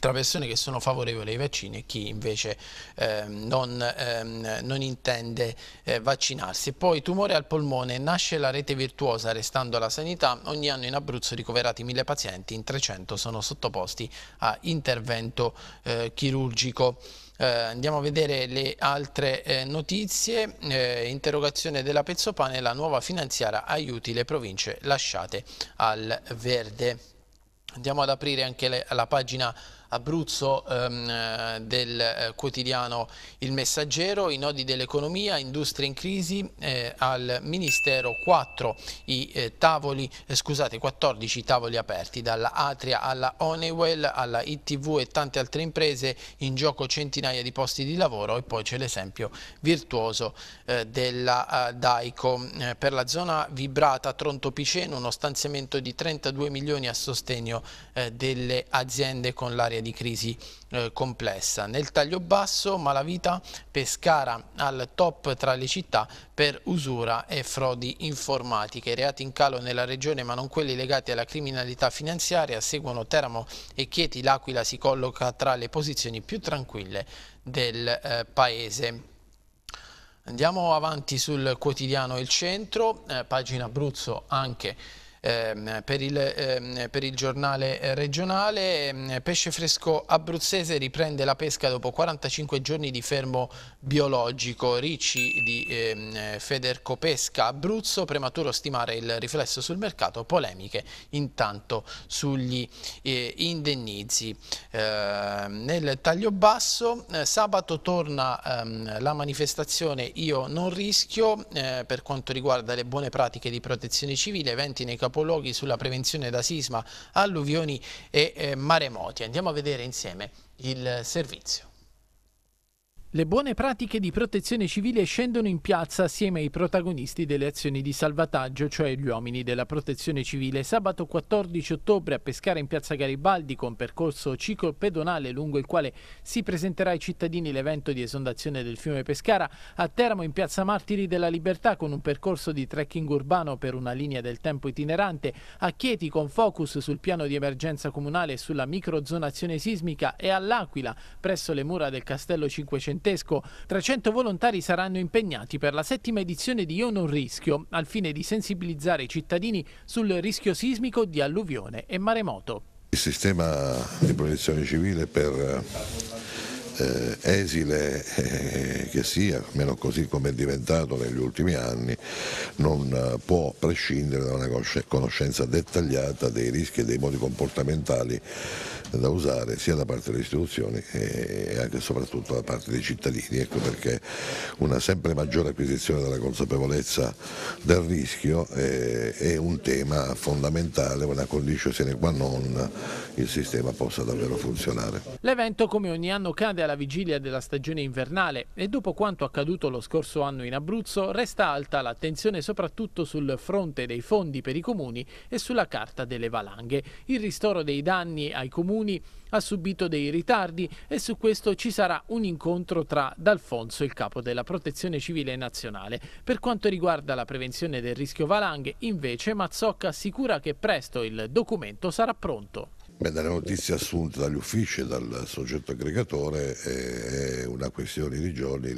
tra persone che sono favorevoli ai vaccini e chi invece eh, non, ehm, non, intende eh, vaccinarsi. Poi tumore al polmone, nasce la rete virtuosa restando la sanità, ogni anno in Abruzzo ricoverati mille pazienti, in 300 sono sottoposti a intervento eh, chirurgico. Eh, andiamo a vedere le altre eh, notizie, eh, interrogazione della Pezzopane, la nuova finanziaria aiuti le province lasciate al verde. Andiamo ad aprire anche le, la pagina Abruzzo ehm, eh, del eh, quotidiano Il Messaggero, i nodi dell'economia, industria in crisi, eh, al Ministero 4 i eh, tavoli, eh, scusate, 14 tavoli aperti, dalla Atria alla Honeywell, alla ITV e tante altre imprese, in gioco centinaia di posti di lavoro e poi c'è l'esempio virtuoso eh, della Daico. per la zona vibrata Tronto-Piceno uno stanziamento di 32 milioni a sostegno delle aziende con l'area un'area di crisi eh, complessa. Nel taglio basso Malavita Pescara al top tra le città per usura e frodi informatiche. I reati in calo nella regione ma non quelli legati alla criminalità finanziaria seguono Teramo e Chieti. L'Aquila si colloca tra le posizioni più tranquille del eh, paese. Andiamo avanti sul quotidiano Il Centro, eh, pagina Abruzzo anche Ehm, per il, ehm, per il giornale regionale. Ehm, Pesce fresco abruzzese riprende la pesca dopo 45 giorni di fermo biologico. Ricci di Federco Pesca Abruzzo, prematuro stimare il riflesso sul mercato, polemiche intanto sugli eh, indennizi. nel taglio basso eh, sabato torna la manifestazione Io non rischio eh, per quanto riguarda le buone pratiche di protezione civile, eventi nei capoluoghi capoluoghi sulla prevenzione da sisma, alluvioni e eh, maremoti. Andiamo a vedere insieme il servizio. Le buone pratiche di protezione civile scendono in piazza assieme ai protagonisti delle azioni di salvataggio, cioè gli uomini della protezione civile. Sabato 14 ottobre a Pescara in piazza Garibaldi con percorso ciclopedonale lungo il quale si presenterà ai cittadini l'evento di esondazione del fiume Pescara, a Teramo in piazza Martiri della Libertà con un percorso di trekking urbano per una linea del tempo itinerante, a Chieti con focus sul piano di emergenza comunale e sulla microzonazione sismica e all'Aquila presso le mura del castello 500 gigantesco. 300 volontari saranno impegnati per la settima edizione di Io non rischio, al fine di sensibilizzare i cittadini sul rischio sismico di alluvione e maremoto. Il sistema di protezione civile per eh, esile eh, che sia, almeno così come è diventato negli ultimi anni, non eh, può prescindere da una conoscenza dettagliata dei rischi e dei modi comportamentali da usare sia da parte delle istituzioni eh, e anche e soprattutto da parte dei cittadini, ecco perché una sempre maggiore acquisizione della consapevolezza del rischio eh, è un tema fondamentale, una condizione sine qua non il sistema possa davvero funzionare. L'evento come ogni anno cade alla vigilia della stagione invernale e dopo quanto accaduto lo scorso anno in Abruzzo resta alta l'attenzione soprattutto sul fronte dei fondi per i comuni e sulla carta delle valanghe. Il ristoro dei danni ai comuni Comuni ha subito dei ritardi e su questo ci sarà un incontro tra D'Alfonso, il capo della Protezione Civile Nazionale. Per quanto riguarda la prevenzione del rischio valanghe, invece, Mazzocca assicura che presto il documento sarà pronto. Beh, dalle notizie assunte dagli uffici e dal soggetto aggregatore eh, è una questione di giorni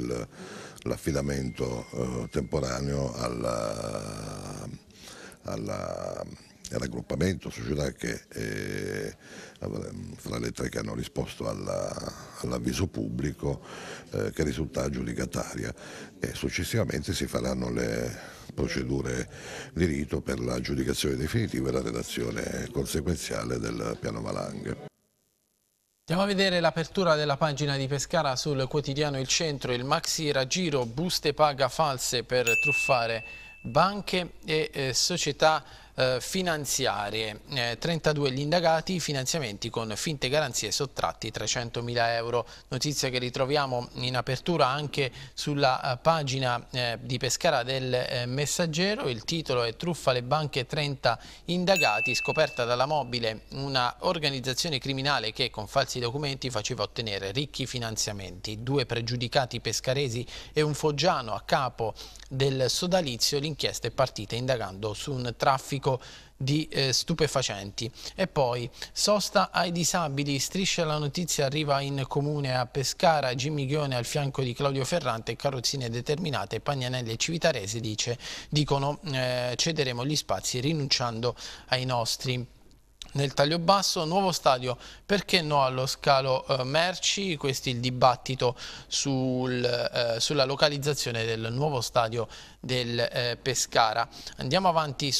l'affidamento eh, temporaneo alla, alla raggruppamento, società che eh, ehm, fra le tre che hanno risposto all'avviso all pubblico eh, che risulta giudicataria e successivamente si faranno le procedure di rito per la giudicazione definitiva e la redazione conseguenziale del piano Valanghe. Andiamo a vedere l'apertura della pagina di Pescara sul quotidiano Il Centro, il maxi raggiro, buste paga false per truffare banche e eh, società eh, finanziarie, eh, 32 gli indagati, finanziamenti con finte garanzie sottratti 300.000 euro. Notizia che ritroviamo in apertura anche sulla eh, pagina eh, di Pescara del eh, Messaggero, il titolo è Truffa le banche 30 indagati, scoperta dalla mobile una organizzazione criminale che con falsi documenti faceva ottenere ricchi finanziamenti. Due pregiudicati pescaresi e un foggiano a capo del sodalizio, l'inchiesta è partita indagando su un traffico sacco di eh, stupefacenti. E poi, sosta ai disabili, striscia la notizia arriva in comune a Pescara, Gimiglione al fianco di Claudio Ferrante, carrozzine determinate, Pagnanelli e Civitarese dice, dicono eh, cederemo gli spazi rinunciando ai nostri nel taglio basso, nuovo stadio, perché no allo scalo eh, merci? Questo è il dibattito sul, eh, sulla localizzazione del nuovo stadio del eh, Pescara. Andiamo avanti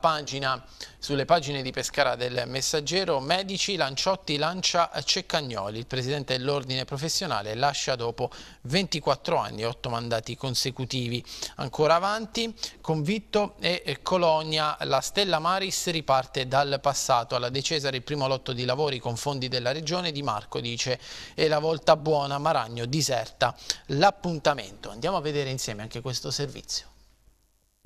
pagina, sulle pagine di Pescara del Messaggero, Medici, Lanciotti, Lancia, Ceccagnoli, il presidente dell'ordine professionale lascia dopo 24 anni e 8 mandati consecutivi. Ancora avanti, Convitto e eh, Colonia, la Stella Maris riparte dal passato fatto alla De Cesare il primo lotto di lavori con fondi della regione, Di Marco dice è la volta buona, Maragno diserta l'appuntamento. Andiamo a vedere insieme anche questo servizio.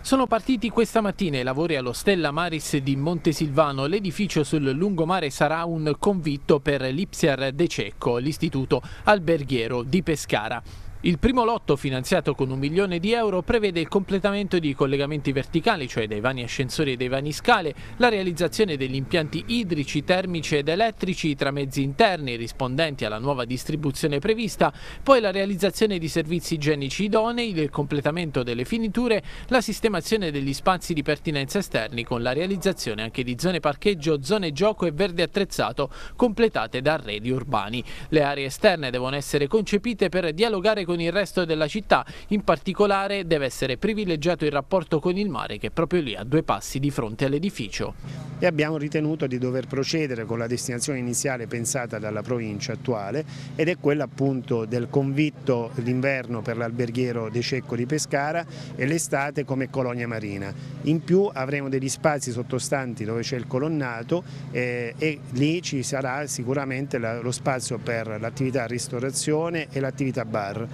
Sono partiti questa mattina i lavori allo Stella Maris di Montesilvano. L'edificio sul lungomare sarà un convitto per l'Ipsiar De Cecco, l'istituto alberghiero di Pescara. Il primo lotto, finanziato con un milione di euro, prevede il completamento di collegamenti verticali, cioè dei vani ascensori e dei vani scale, la realizzazione degli impianti idrici, termici ed elettrici tra mezzi interni rispondenti alla nuova distribuzione prevista, poi la realizzazione di servizi igienici idonei, il completamento delle finiture, la sistemazione degli spazi di pertinenza esterni con la realizzazione anche di zone parcheggio, zone gioco e verde attrezzato completate da arredi urbani. Le aree esterne devono essere concepite per dialogare con con il resto della città, in particolare deve essere privilegiato il rapporto con il mare che è proprio lì a due passi di fronte all'edificio. E abbiamo ritenuto di dover procedere con la destinazione iniziale pensata dalla provincia attuale ed è quella appunto del convitto d'inverno per l'alberghiero De Cecco di Pescara e l'estate come colonia marina. In più avremo degli spazi sottostanti dove c'è il colonnato eh, e lì ci sarà sicuramente la, lo spazio per l'attività ristorazione e l'attività bar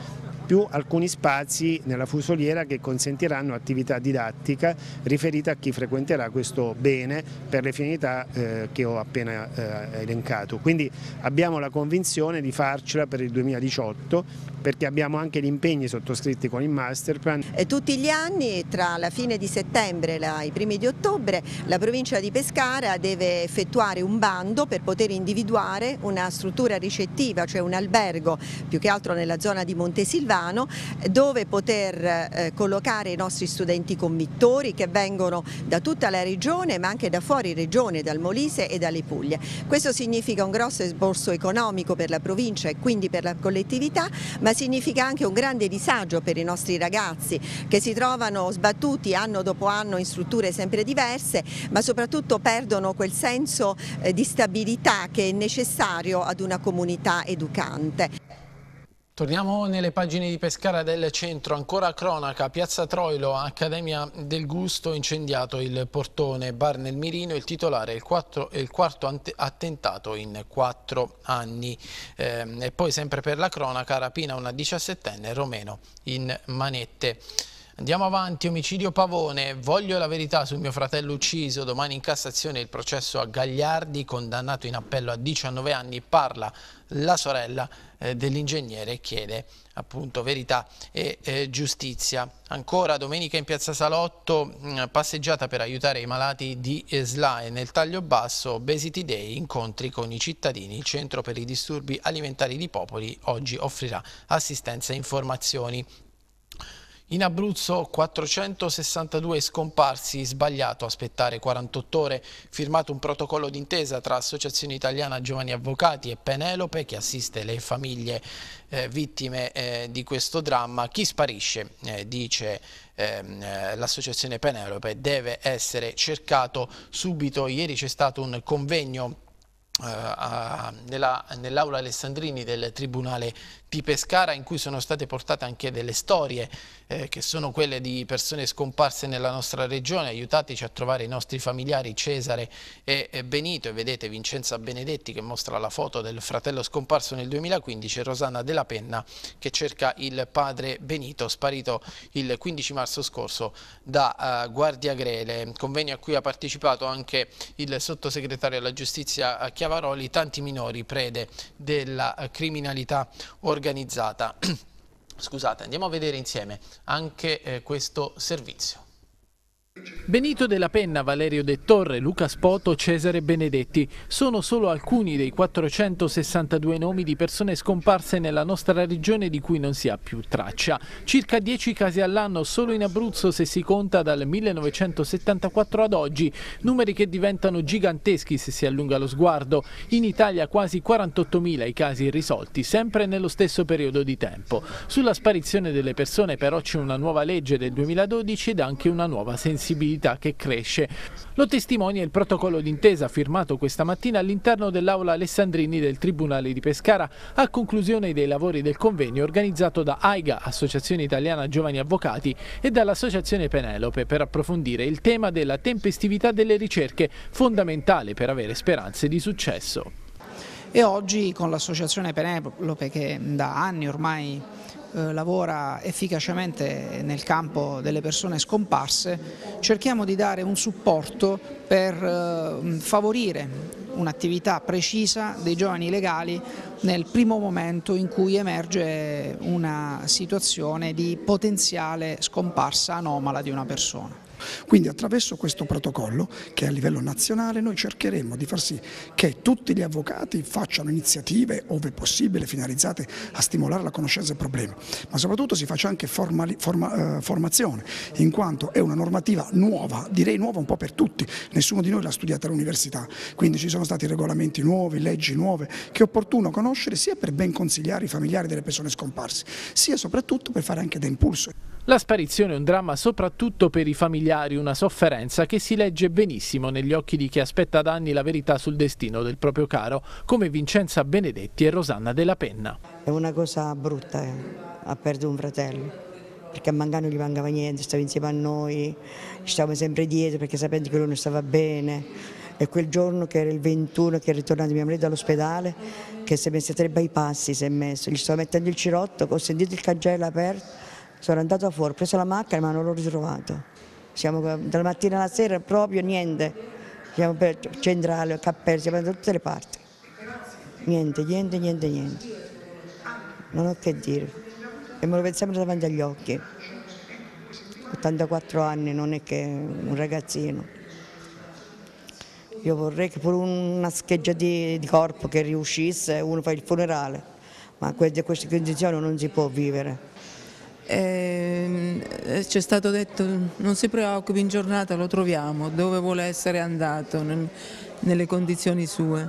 più alcuni spazi nella fusoliera che consentiranno attività didattica riferita a chi frequenterà questo bene per le finalità eh, che ho appena eh, elencato. Quindi abbiamo la convinzione di farcela per il 2018 perché abbiamo anche gli impegni sottoscritti con il masterplan. Eh, tutti gli anni tra la fine di settembre e i primi di ottobre la provincia di Pescara deve effettuare un bando per poter individuare una struttura ricettiva, cioè un albergo più che altro nella zona di Montesilvano Bolzano dove poter eh, collocare i nostri studenti committori che vengono da tutta la regione ma anche da fuori regione, dal Molise e dalle Puglie. Questo significa un grosso esborso economico per la provincia e quindi per la collettività ma significa anche un grande disagio per i nostri ragazzi che si trovano sbattuti anno dopo anno in strutture sempre diverse ma soprattutto perdono quel senso eh, di stabilità che è necessario ad una comunità educante. Torniamo nelle pagine di Pescara del centro, ancora cronaca, Piazza Troilo, Accademia del Gusto, incendiato il portone, bar nel mirino, il titolare, il, quattro, il quarto attentato in quattro anni. Eh, e poi sempre per la cronaca, rapina una 17enne romeno in manette. Andiamo avanti, omicidio Pavone, voglio la verità sul mio fratello ucciso, domani in Cassazione il processo a Gagliardi, condannato in appello a 19 anni, parla la sorella eh, dell'ingegnere chiede appunto verità e eh, giustizia. Ancora domenica in Piazza Salotto mh, mm, passeggiata per aiutare i malati di SLAE nel taglio basso Obesity Day incontri con i cittadini. Il Centro per i disturbi alimentari di Popoli oggi offrirà assistenza e informazioni. In Abruzzo 462 scomparsi, sbagliato aspettare 48 ore, firmato un protocollo d'intesa tra Associazione Italiana Giovani Avvocati e Penelope che assiste le famiglie eh, vittime eh, di questo dramma. Chi sparisce, eh, dice ehm, eh, l'associazione Penelope, deve essere cercato subito. Ieri c'è stato un convegno eh, nell'aula nell Alessandrini del Tribunale di Pescara in cui sono state portate anche delle storie eh, che sono quelle di persone scomparse nella nostra regione, aiutateci a trovare i nostri familiari Cesare e, Benito e vedete Vincenza Benedetti che mostra la foto del fratello scomparso nel 2015 e Rosanna Della Penna che cerca il padre Benito sparito il 15 marzo scorso da uh, Guardia Grele, convegno a cui ha partecipato anche il sottosegretario alla giustizia eh, Chiavaroli, tanti minori prede della eh, criminalità organizzata organizzata. Scusate, andiamo a vedere insieme anche eh, questo servizio. Benito della Penna, Valerio De Torre, Luca Spoto, Cesare Benedetti sono solo alcuni dei 462 nomi di persone scomparse nella nostra regione di cui non si ha più traccia. Circa 10 casi all'anno solo in Abruzzo se si conta dal 1974 ad oggi, numeri che diventano giganteschi se si allunga lo sguardo. In Italia quasi 48.000 i casi risolti, sempre nello stesso periodo di tempo. Sulla sparizione delle persone però c'è una nuova legge del 2012 ed anche una nuova sensibilità sensibilità che cresce. Lo testimonia il protocollo d'intesa firmato questa mattina all'interno dell'aula Alessandrini del Tribunale di Pescara a conclusione dei lavori del convegno organizzato da AIGA, Associazione Italiana Giovani Avvocati, e dall'Associazione Penelope per approfondire il tema della tempestività delle ricerche, fondamentale per avere speranze di successo. E oggi con l'associazione Penelope che da anni ormai eh, lavora efficacemente nel campo delle persone scomparse, cerchiamo di dare un supporto per eh, favorire un'attività precisa dei giovani legali nel primo momento in cui emerge una situazione di potenziale scomparsa anomala di una persona. Quindi attraverso questo protocollo, che è a livello nazionale, noi cercheremo di far sì che tutti gli avvocati facciano iniziative, ove possibile, finalizzate a stimolare la conoscenza del problema, ma soprattutto si faccia anche formali, forma, eh, formazione, in quanto è una normativa nuova, direi nuova un po' per tutti, nessuno di noi l'ha studiata all'università, quindi ci sono stati regolamenti nuovi, leggi nuove, che è opportuno conoscere sia per ben consigliare i familiari delle persone scomparse, sia soprattutto per fare anche da impulso. La sparizione è un dramma soprattutto per i familiari familiari una sofferenza che si legge benissimo negli occhi di chi aspetta da anni la verità sul destino del proprio caro, come Vincenza Benedetti e Rosanna Della Penna. È una cosa brutta, eh. ha perduto un fratello perché a Mangano gli mancava niente, stava insieme a noi, stavamo sempre dietro perché sapendo che lui non stava bene. E quel giorno che era il 21 che è ritornato mio marito dall'ospedale, che si è messo a tre passi, si è messo, gli stavo mettendo il cirotto, ho sentito il cancello aperto, sono andato fuori, ho preso la macchina ma non l'ho ritrovato siamo dalla mattina alla sera proprio niente, siamo per centrale, cappello, siamo da tutte le parti, niente, niente, niente, niente, non ho che dire e me lo pensiamo davanti agli occhi, 84 anni non è che un ragazzino. Io vorrei che pure una scheggia di, di corpo che riuscisse, uno fa il funerale, ma in queste condizioni non si può vivere. Ehm, eh, ci è stato detto non si preoccupi in giornata lo troviamo dove vuole essere andato nelle condizioni sue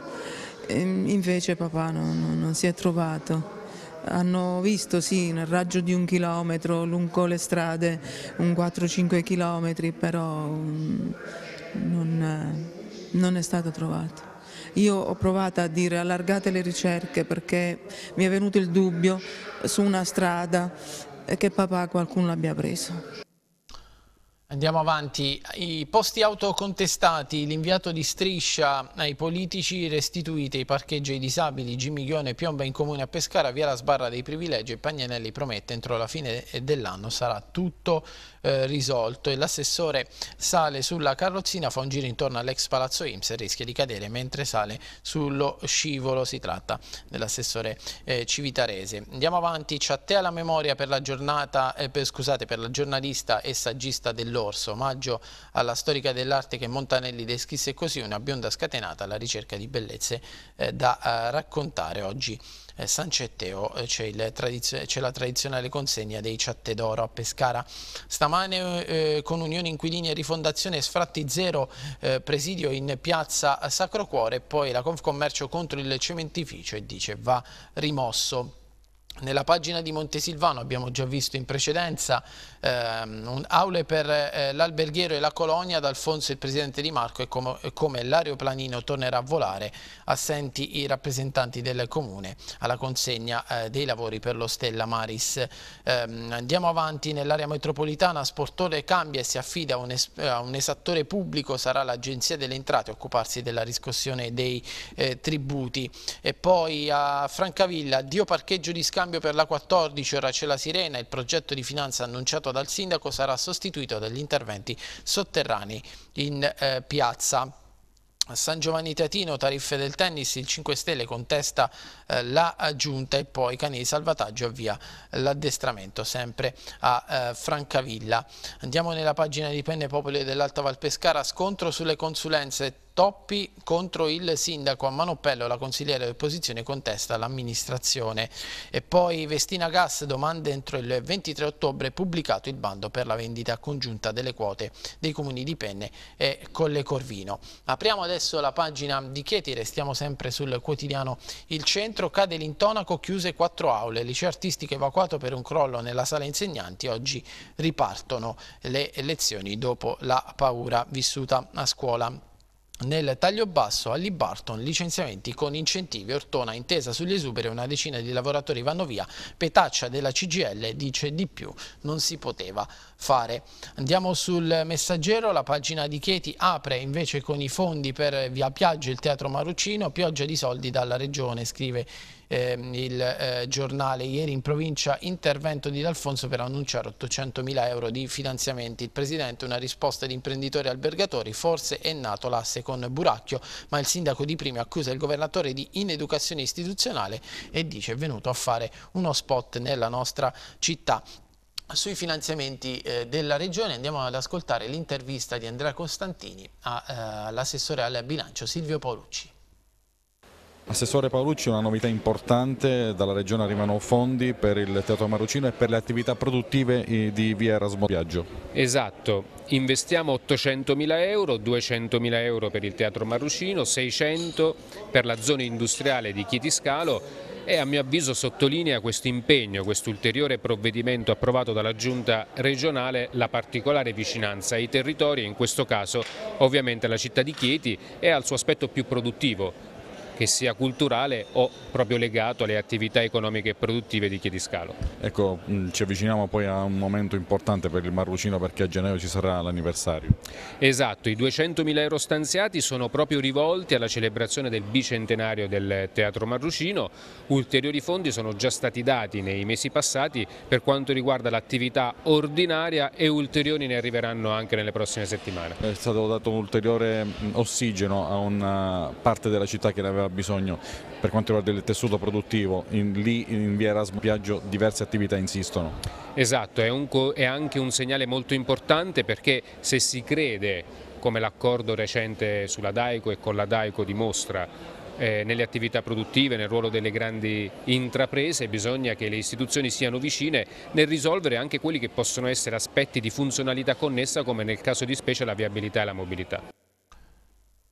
eh, invece papà non, non si è trovato hanno visto sì nel raggio di un chilometro lungo le strade un 4-5 chilometri però mm, non, eh, non è stato trovato io ho provato a dire allargate le ricerche perché mi è venuto il dubbio su una strada e che papà qualcuno l'abbia preso. Andiamo avanti. I posti autocontestati, l'inviato di striscia ai politici restituiti, i parcheggi ai disabili, Gimiglione piomba in comune a Pescara, via la sbarra dei privilegi e Pagnanelli promette entro la fine dell'anno sarà tutto eh, risolto e l'assessore sale sulla carrozzina, fa un giro intorno all'ex palazzo Ims e rischia di cadere mentre sale sullo scivolo, si tratta dell'assessore eh, Civitarese. Andiamo avanti, Ci te alla memoria per la giornata, eh, per, scusate, per la giornalista e saggista dell'Oro d'Orso, omaggio alla storica dell'arte che Montanelli descrisse così, una bionda scatenata alla ricerca di bellezze eh, da eh, raccontare oggi. Eh, San Cetteo eh, c'è, la tradizionale consegna dei Ciatte d'Oro a Pescara. Stamane eh, con Unione Inquilini e Rifondazione Sfratti Zero eh, presidio in piazza Sacro Cuore e poi la Confcommercio contro il cementificio e dice va rimosso. Nella pagina di Montesilvano abbiamo già visto in precedenza ehm, aule per eh, l'alberghiero e la colonia ad Alfonso il Presidente Di Marco e, com come l'aeroplanino tornerà a volare, assenti i rappresentanti del Comune alla consegna eh, dei lavori per lo Stella Maris. Ehm, andiamo avanti nell'area metropolitana, Sportore cambia e si affida a un, es a un esattore pubblico, sarà l'Agenzia delle Entrate a occuparsi della riscossione dei eh, tributi. E poi a Francavilla, Dio parcheggio di scambio per la 14, ora c'è la Sirena, il progetto di finanza annunciato dal sindaco sarà sostituito dagli interventi sotterranei in eh, piazza. San Giovanni Tatino, tariffe del tennis, il 5 Stelle contesta eh, la giunta e poi Cani di Salvataggio avvia l'addestramento sempre a eh, Francavilla. Andiamo nella pagina di Penne Popoli dell'Alta Val Pescara, scontro sulle consulenze Toppi contro il sindaco a Manopello, la consigliera di contesta l'amministrazione. E poi Vestina Gas domanda entro il 23 ottobre pubblicato il bando per la vendita congiunta delle quote dei comuni di Penne e Colle Corvino. Apriamo adesso la pagina di Chieti, restiamo sempre sul quotidiano Il Centro, cade l'intonaco, chiuse quattro aule, liceo artistico evacuato per un crollo nella sala insegnanti, oggi ripartono le lezioni dopo la paura vissuta a scuola. Nel taglio basso all'Ibarton licenziamenti con incentivi, Ortona intesa sugli esuberi, una decina di lavoratori vanno via, petaccia della CGL dice di più, non si poteva fare. Andiamo sul messaggero, la pagina di Chieti apre invece con i fondi per Via Piaggio il Teatro Maruccino, pioggia di soldi dalla regione, scrive ehm, il eh, giornale ieri in provincia, intervento di D'Alfonso per annunciare 800 mila euro di finanziamenti. Il Presidente una risposta di imprenditori albergatori, forse è nato l'asse con Buracchio, ma il sindaco di Prima accusa il governatore di ineducazione istituzionale e dice è venuto a fare uno spot nella nostra città sui finanziamenti eh, della regione andiamo ad ascoltare l'intervista di Andrea Costantini eh, all'assessore al bilancio Silvio Paolucci. Assessore Paolucci, una novità importante, dalla regione arrivano fondi per il Teatro Marucino e per le attività produttive eh, di via Erasmo Biagio. Esatto, investiamo 800.000 euro, 200.000 euro per il Teatro Marucino, 600 per la zona industriale di Chitiscalo e a mio avviso sottolinea questo impegno, questo ulteriore provvedimento approvato dalla Giunta regionale, la particolare vicinanza ai territori, in questo caso ovviamente alla città di Chieti e al suo aspetto più produttivo, che sia culturale o proprio legato alle attività economiche e produttive di Chiediscalo. Ecco, mm, ci avviciniamo poi a un momento importante per il Marrucino perché a gennaio ci sarà l'anniversario. Esatto, i 200.000 euro stanziati sono proprio rivolti alla celebrazione del bicentenario del Teatro Marrucino, ulteriori fondi sono già stati dati nei mesi passati per quanto riguarda l'attività ordinaria e ulteriori ne arriveranno anche nelle prossime settimane. È stato dato un ulteriore mm, ossigeno a una parte della città che ne bisogno per quanto riguarda il tessuto produttivo, in, lì in via Erasmo Piaggio diverse attività insistono. Esatto, è, un, è anche un segnale molto importante perché se si crede come l'accordo recente sulla Daico e con la Daico dimostra eh, nelle attività produttive, nel ruolo delle grandi intraprese, bisogna che le istituzioni siano vicine nel risolvere anche quelli che possono essere aspetti di funzionalità connessa come nel caso di specie la viabilità e la mobilità.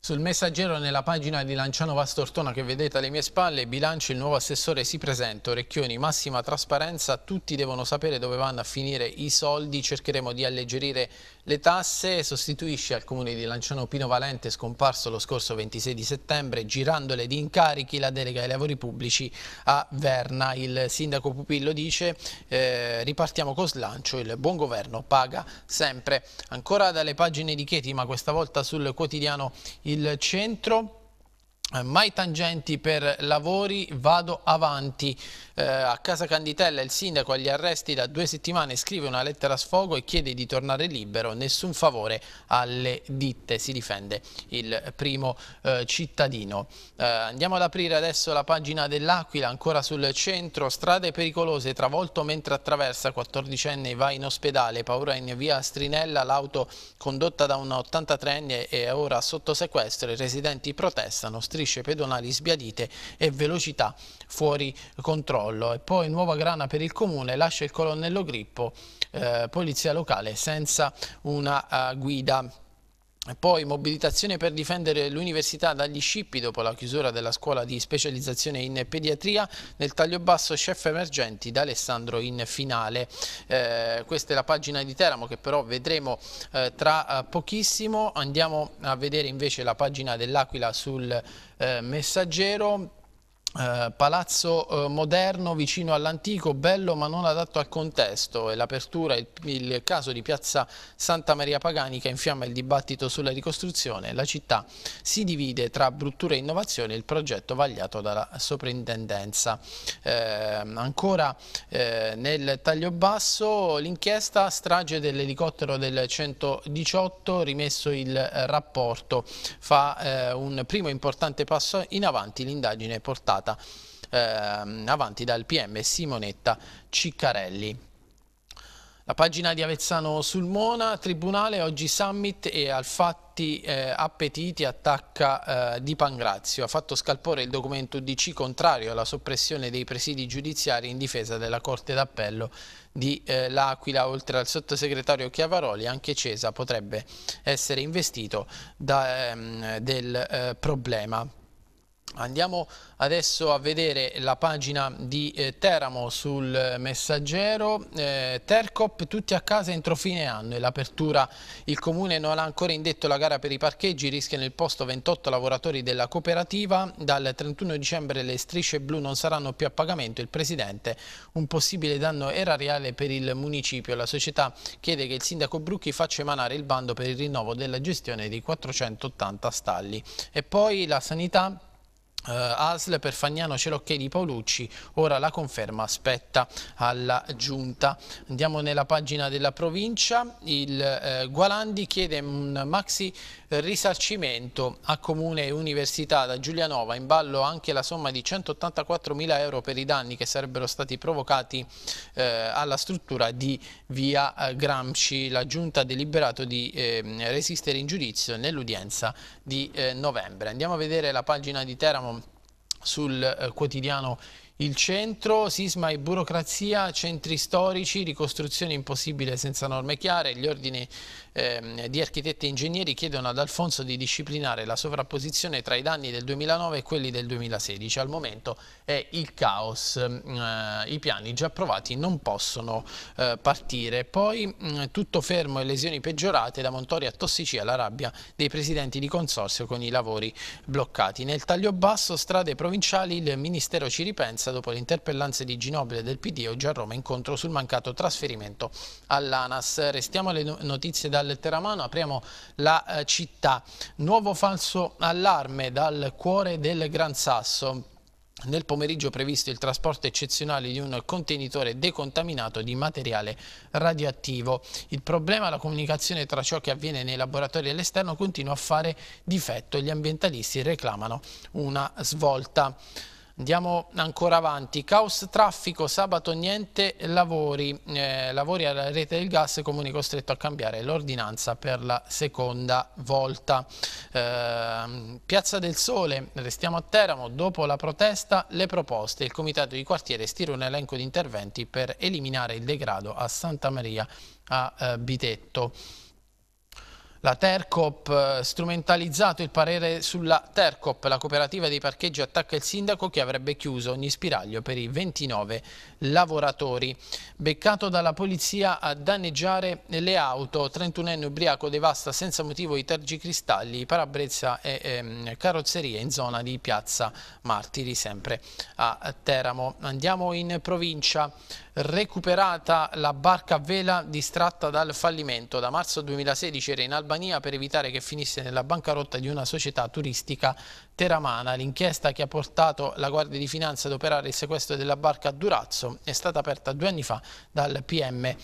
Sul messaggero nella pagina di Lanciano Vastortona che vedete alle mie spalle, bilancio il nuovo assessore si presenta, Orecchioni, massima trasparenza, tutti devono sapere dove vanno a finire i soldi, cercheremo di alleggerire le tasse sostituisce al comune di Lanciano Pino Valente scomparso lo scorso 26 di settembre girandole di incarichi la delega ai lavori pubblici a Verna. Il sindaco Pupillo dice eh, ripartiamo con slancio, il buon governo paga sempre. Ancora dalle pagine di Cheti ma questa volta sul quotidiano Il Centro. Mai tangenti per lavori, vado avanti. Eh, a Casa Canditella il sindaco agli arresti da due settimane scrive una lettera a sfogo e chiede di tornare libero, nessun favore alle ditte, si difende il primo eh, cittadino. Eh, andiamo ad aprire adesso la pagina dell'Aquila, ancora sul centro, strade pericolose, travolto mentre attraversa, 14enne va in ospedale, paura in via Strinella, l'auto condotta da un 83enne è ora sotto sequestro, i residenti protestano, strisce pedonali sbiadite e velocità fuori controllo. E poi nuova grana per il comune, lascia il colonnello Grippo, eh, polizia locale, senza una uh, guida poi mobilitazione per difendere l'università dagli scippi dopo la chiusura della scuola di specializzazione in pediatria nel taglio basso chef emergenti da Alessandro in finale. Eh, questa è la pagina di Teramo che però vedremo eh, tra eh, pochissimo. Andiamo a vedere invece la pagina dell'Aquila sul eh, messaggero eh, palazzo uh, moderno vicino all'antico, bello ma non adatto al contesto e l'apertura, il, il, caso di piazza Santa Maria Pagani che infiamma il dibattito sulla ricostruzione, la città si divide tra brutture e innovazione, il progetto vagliato dalla soprintendenza. Eh, ancora eh, nel taglio basso l'inchiesta strage dell'elicottero del 118, rimesso il rapporto, fa eh, un primo importante passo in avanti l'indagine portata portata eh, avanti dal PM Simonetta Ciccarelli. La pagina di Avezzano sul Mona, Tribunale, oggi summit e al fatti eh, appetiti attacca eh, Di Pangrazio. Ha fatto scalpore il documento UDC contrario alla soppressione dei presidi giudiziari in difesa della Corte d'Appello di eh, L'Aquila. Oltre al sottosegretario Chiavaroli, anche Cesa potrebbe essere investito da, ehm, del eh, problema. Andiamo adesso a vedere la pagina di eh, Teramo sul messaggero. Eh, Tercop tutti a casa entro fine anno e l'apertura. Il comune non ha ancora indetto la gara per i parcheggi, rischiano il posto 28 lavoratori della cooperativa. Dal 31 dicembre le strisce blu non saranno più a pagamento. Il presidente un possibile danno erariale per il municipio. La società chiede che il sindaco Brucchi faccia emanare il bando per il rinnovo della gestione di 480 stalli. E poi la sanità Uh, eh, ASL per Fagnano Cerocchè di Paolucci, ora la conferma aspetta alla giunta. Andiamo nella pagina della provincia, il uh, Gualandi chiede un maxi risarcimento a Comune e Università da Giulianova, in ballo anche la somma di 184 mila euro per i danni che sarebbero stati provocati uh, alla struttura di via Gramsci. La giunta ha deliberato di ehm, resistere in giudizio nell'udienza di novembre. Andiamo a vedere la pagina di Teramo sul eh, quotidiano il centro, sisma e burocrazia, centri storici, ricostruzione impossibile senza norme chiare, gli ordini eh, di architetti e ingegneri chiedono ad Alfonso di disciplinare la sovrapposizione tra i danni del 2009 e quelli del 2016. Al momento è il caos, mm, eh, i piani già approvati non possono eh, partire. Poi mm, tutto fermo e lesioni peggiorate da Montori a Tossicia la rabbia dei presidenti di consorzio con i lavori bloccati. Nel taglio basso strade provinciali il Ministero ci ripensa dopo le interpellanze di Ginobile del PD oggi a Roma incontro sul mancato trasferimento all'ANAS. Restiamo alle notizie da dal Teramano, apriamo la eh, città. Nuovo falso allarme dal cuore del Gran Sasso. Nel pomeriggio previsto il trasporto eccezionale di un contenitore decontaminato di materiale radioattivo. Il problema la comunicazione tra ciò che avviene nei laboratori all'esterno continua a fare difetto. e Gli ambientalisti reclamano una svolta. Andiamo ancora avanti, caos traffico, sabato niente lavori, eh, lavori alla rete del gas, comuni costretto a cambiare l'ordinanza per la seconda volta. Eh, Piazza del Sole, restiamo a Teramo, dopo la protesta le proposte, il comitato di quartiere stira un elenco di interventi per eliminare il degrado a Santa Maria a eh, Bitetto. La Tercop, eh, strumentalizzato il parere sulla Tercop, la cooperativa dei parcheggi attacca il sindaco che avrebbe chiuso ogni spiraglio per i 29 lavoratori. Beccato dalla polizia a danneggiare le auto, 31enne ubriaco devasta senza motivo i tergicristalli, parabrezza e, e ehm, carrozzerie in zona di Piazza Martiri, sempre a Teramo. Andiamo in provincia. Recuperata la barca a vela distratta dal fallimento. Da marzo 2016 era in Albania per evitare che finisse nella bancarotta di una società turistica teramana. L'inchiesta che ha portato la Guardia di Finanza ad operare il sequestro della barca a Durazzo è stata aperta due anni fa dal PM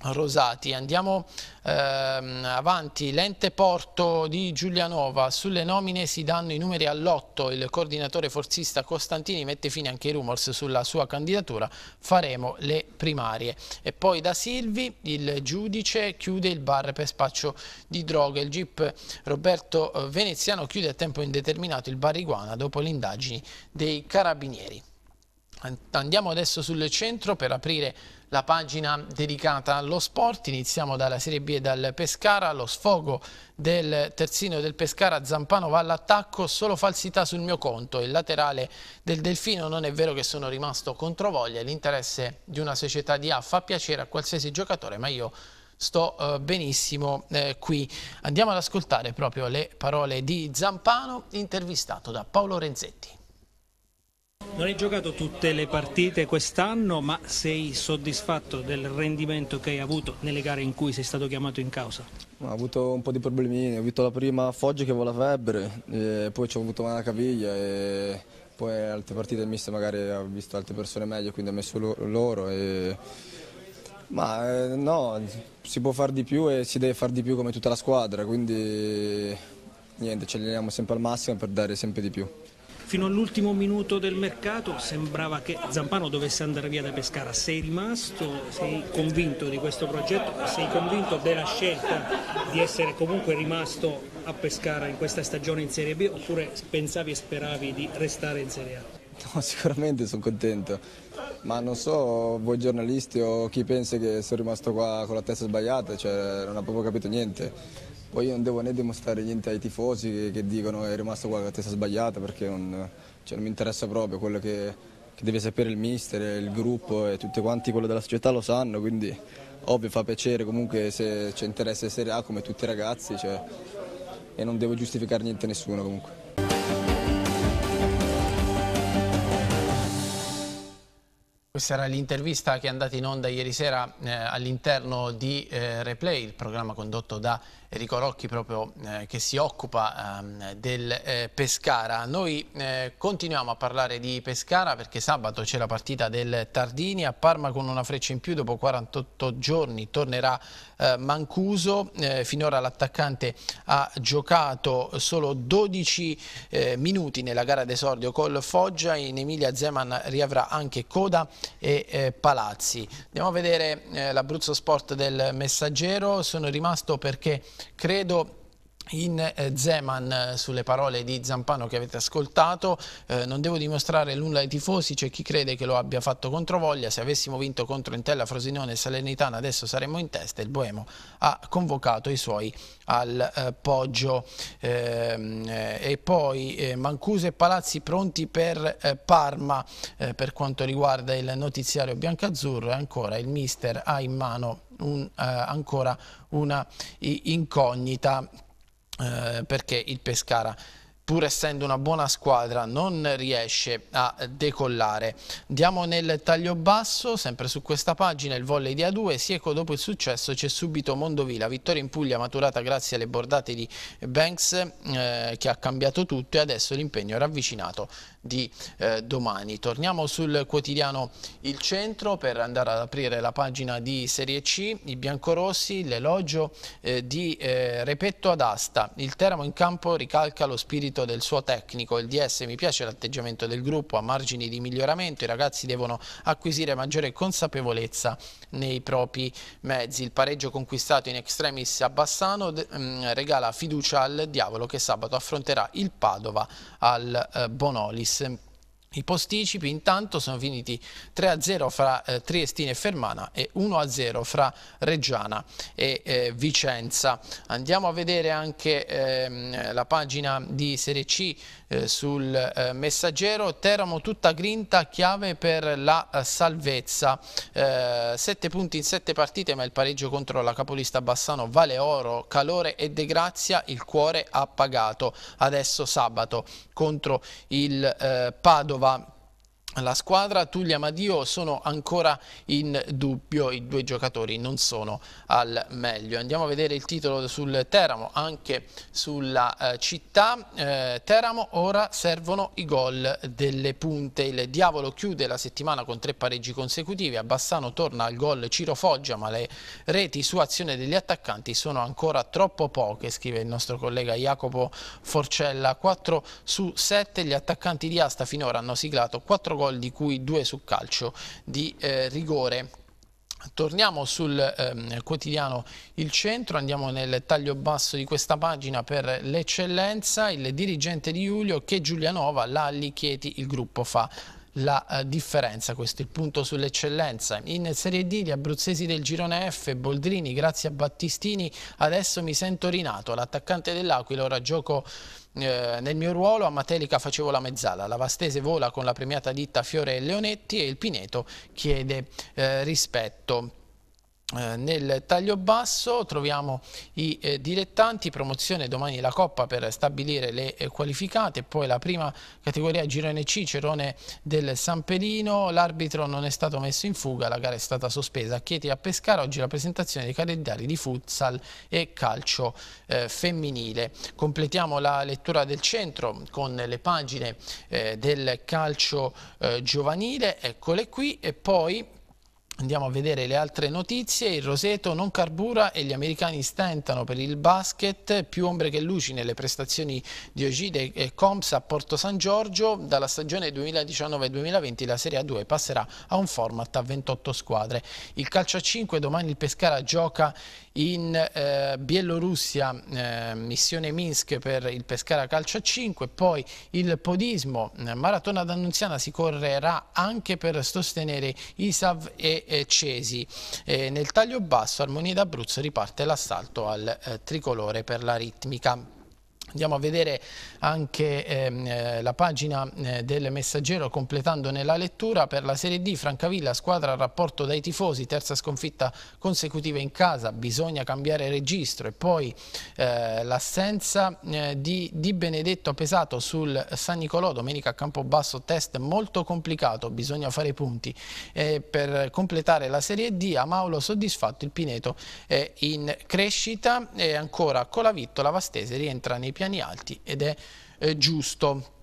Rosati. Andiamo ehm, avanti, l'ente porto di Giulianova, sulle nomine si danno i numeri all'otto, il coordinatore forzista Costantini mette fine anche ai rumors sulla sua candidatura, faremo le primarie. E poi da Silvi il giudice chiude il bar per spaccio di droga, il GIP Roberto eh, Veneziano chiude a tempo indeterminato il bar Iguana dopo le indagini dei carabinieri. Andiamo adesso sul centro per aprire la pagina dedicata allo sport. Iniziamo dalla Serie B e dal Pescara, lo sfogo del terzino del Pescara, Zampano va all'attacco, solo falsità sul mio conto, il laterale del Delfino non è vero che sono rimasto controvoglia, l'interesse di una società di A fa piacere a qualsiasi giocatore, ma io sto eh, benissimo eh, qui. Andiamo ad ascoltare proprio le parole di Zampano intervistato da Paolo Renzetti. Non hai giocato tutte le partite quest'anno, ma sei soddisfatto del rendimento che hai avuto nelle gare in cui sei stato chiamato in causa? ho avuto un po' di problemini, ho vinto la prima a Foggia che avevo la febbre, poi ci ho avuto una caviglia e poi altre partite il mister magari ho visto altre persone meglio, quindi ho messo loro. E... Ma eh, no, si può fare di più e si deve fare di più come tutta la squadra, quindi niente, ci alleniamo sempre al massimo per dare sempre di più. Fino all'ultimo minuto del mercato sembrava che Zampano dovesse andare via da Pescara. Sei rimasto, sei convinto di questo progetto, sei convinto della scelta di essere comunque rimasto a Pescara in questa stagione in Serie B oppure pensavi e speravi di restare in Serie A? No, sicuramente sono contento, ma non so voi giornalisti o chi pensa che sono rimasto qua con la testa sbagliata, cioè non ha proprio capito niente poi io non devo né dimostrare niente ai tifosi che, che dicono che è rimasto qua con la testa sbagliata perché non, cioè non mi interessa proprio quello che, che, deve sapere il mister, il gruppo e tutti quanti quello della società lo sanno, quindi ovvio fa piacere comunque se c'è interesse in Serie A come tutti i ragazzi cioè, e non devo giustificare niente a nessuno comunque. Questa era l'intervista che è andata in onda ieri sera eh, all'interno di eh, Replay, il programma condotto da Enrico Rocchi proprio eh, che si occupa ehm, del eh, Pescara. Noi eh, continuiamo a parlare di Pescara perché sabato c'è la partita del Tardini a Parma con una freccia in più dopo 48 giorni tornerà eh, Mancuso, eh, finora l'attaccante ha giocato solo 12 eh, minuti nella gara d'esordio col Foggia, in Emilia Zeman riavrà anche Coda e Palazzi. Andiamo a vedere l'Abruzzo Sport del Messaggero, sono rimasto perché Credo in eh, Zeman eh, sulle parole di Zampano che avete ascoltato eh, non devo dimostrare nulla ai tifosi c'è chi crede che lo abbia fatto contro voglia se avessimo vinto contro Intella, Frosinone e Salernitana adesso saremmo in testa il Boemo ha convocato i suoi al eh, Poggio ehm, eh, e poi eh, Mancuso e Palazzi pronti per Parma per quanto riguarda il notiziario biancazzurro e ancora il mister ha in mano un, eh, ancora una incognita eh, perché il Pescara pur essendo una buona squadra, non riesce a decollare. Andiamo nel taglio basso, sempre su questa pagina, il volley di A2, Sieco dopo il successo c'è subito Mondovila, vittoria in Puglia maturata grazie alle bordate di Banks eh, che ha cambiato tutto e adesso l'impegno è ravvicinato di eh, domani. Torniamo sul quotidiano Il Centro per andare ad aprire la pagina di Serie C, i biancorossi, l'elogio eh, di eh, Repetto ad Asta, il Teramo in campo ricalca lo spirito l'atteggiamento del suo tecnico, il DS mi piace l'atteggiamento del gruppo, a margini di miglioramento i ragazzi devono acquisire maggiore consapevolezza nei propri mezzi. Il pareggio conquistato in extremis a Bassano mm, regala fiducia al diavolo che sabato affronterà il Padova al eh, Bonolis i posticipi intanto sono finiti 3-0 fra eh, Triestina e Fermana e 1-0 fra Reggiana e eh, Vicenza. Andiamo a vedere anche ehm, la pagina di Serie C eh, sul eh, messaggero. Teramo tutta grinta, chiave per la eh, salvezza. 7 eh, punti in 7 partite ma il pareggio contro la capolista Bassano vale oro, calore e degrazia, il cuore ha pagato. Adesso sabato contro il Padova. about la squadra. Tullia Madio sono ancora in dubbio, i due giocatori non sono al meglio. Andiamo a vedere il titolo sul Teramo, anche sulla eh, città. Eh, Teramo ora servono i gol delle punte. Il Diavolo chiude la settimana con tre pareggi consecutivi. A Bassano torna al gol Ciro Foggia, ma le reti su azione degli attaccanti sono ancora troppo poche, scrive il nostro collega Jacopo Forcella. 4 su 7 gli attaccanti di Asta finora hanno siglato 4 gol gol, di cui due su calcio di eh, rigore. Torniamo sul eh, quotidiano Il Centro, andiamo nel taglio basso di questa pagina per l'eccellenza, il dirigente di Giulio che Giulianova, Lalli, Chieti, il gruppo fa la eh, differenza, questo è il punto sull'eccellenza. In Serie D gli abruzzesi del girone F, Boldrini, grazie a Battistini, adesso mi sento rinato, l'attaccante dell'Aquila, ora gioco eh, nel mio ruolo a Matelica facevo la mezzala, la Vastese vola con la premiata ditta Fiore e Leonetti e il Pineto chiede eh, rispetto eh, nel taglio basso troviamo i eh, dilettanti, promozione domani la Coppa per stabilire le eh, qualificate, poi la prima categoria Girone C, Cerone del San Pelino, l'arbitro non è stato messo in fuga, la gara è stata sospesa a Chieti a Pescara, oggi la presentazione dei calendari di futsal e calcio eh, femminile. Completiamo la lettura del centro con le pagine eh, del calcio eh, giovanile, eccole qui e poi Andiamo a vedere le altre notizie, il Roseto non carbura e gli americani stentano per il basket, più ombre che luci nelle prestazioni di Ogide e Coms a Porto San Giorgio, dalla stagione 2019-2020 la Serie A2 passerà a un format a 28 squadre. Il calcio a 5, domani il Pescara gioca in eh, Bielorussia, eh, missione Minsk per il Pescara calcio a 5, poi il podismo, eh, Maratona d'Annunziana si correrà anche per sostenere Isav e e Cesi. nel taglio basso Armonia d'Abruzzo riparte l'assalto al eh, tricolore per la ritmica. Andiamo a vedere anche ehm, eh, la pagina eh, del messaggero completandone la lettura per la Serie D, Francavilla squadra al rapporto dai tifosi, terza sconfitta consecutiva in casa, bisogna cambiare registro e poi eh, l'assenza eh, di, di, Benedetto ha pesato sul San Nicolò, domenica a Campobasso test molto complicato, bisogna fare i punti e per completare la Serie D a Maulo soddisfatto il Pineto è in crescita e ancora Colavitto la Vastese rientra nei piani alti ed è eh, giusto.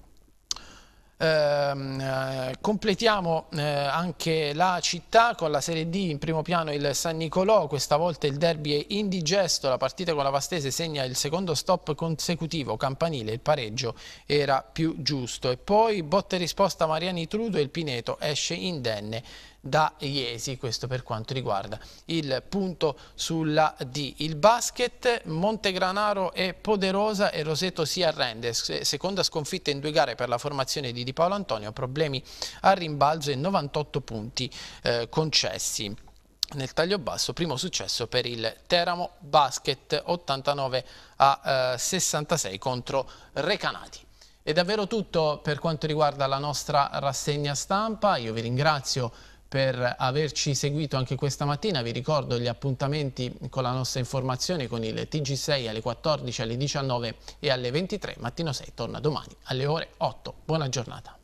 Ehm, eh, completiamo eh, anche la città con la Serie D in primo piano il San Nicolò questa volta il derby è indigesto la partita con la Vastese segna il secondo stop consecutivo campanile il pareggio era più giusto e poi botte risposta Mariani Trudo e il Pineto esce indenne da Iesi, questo per quanto riguarda il punto sulla D. Il basket, Montegranaro è poderosa e Roseto si arrende, seconda sconfitta in due gare per la formazione di Di Paolo Antonio, problemi a rimbalzo e 98 punti eh, concessi nel taglio basso, primo successo per il Teramo Basket 89 a eh, 66 contro Recanati. È davvero tutto per quanto riguarda la nostra rassegna stampa, io vi ringrazio per averci seguito anche questa mattina. Vi ricordo gli appuntamenti con la nostra informazione con il TG6 alle 14, alle 19 e alle 23. Mattino 6 torna domani alle ore 8. Buona giornata.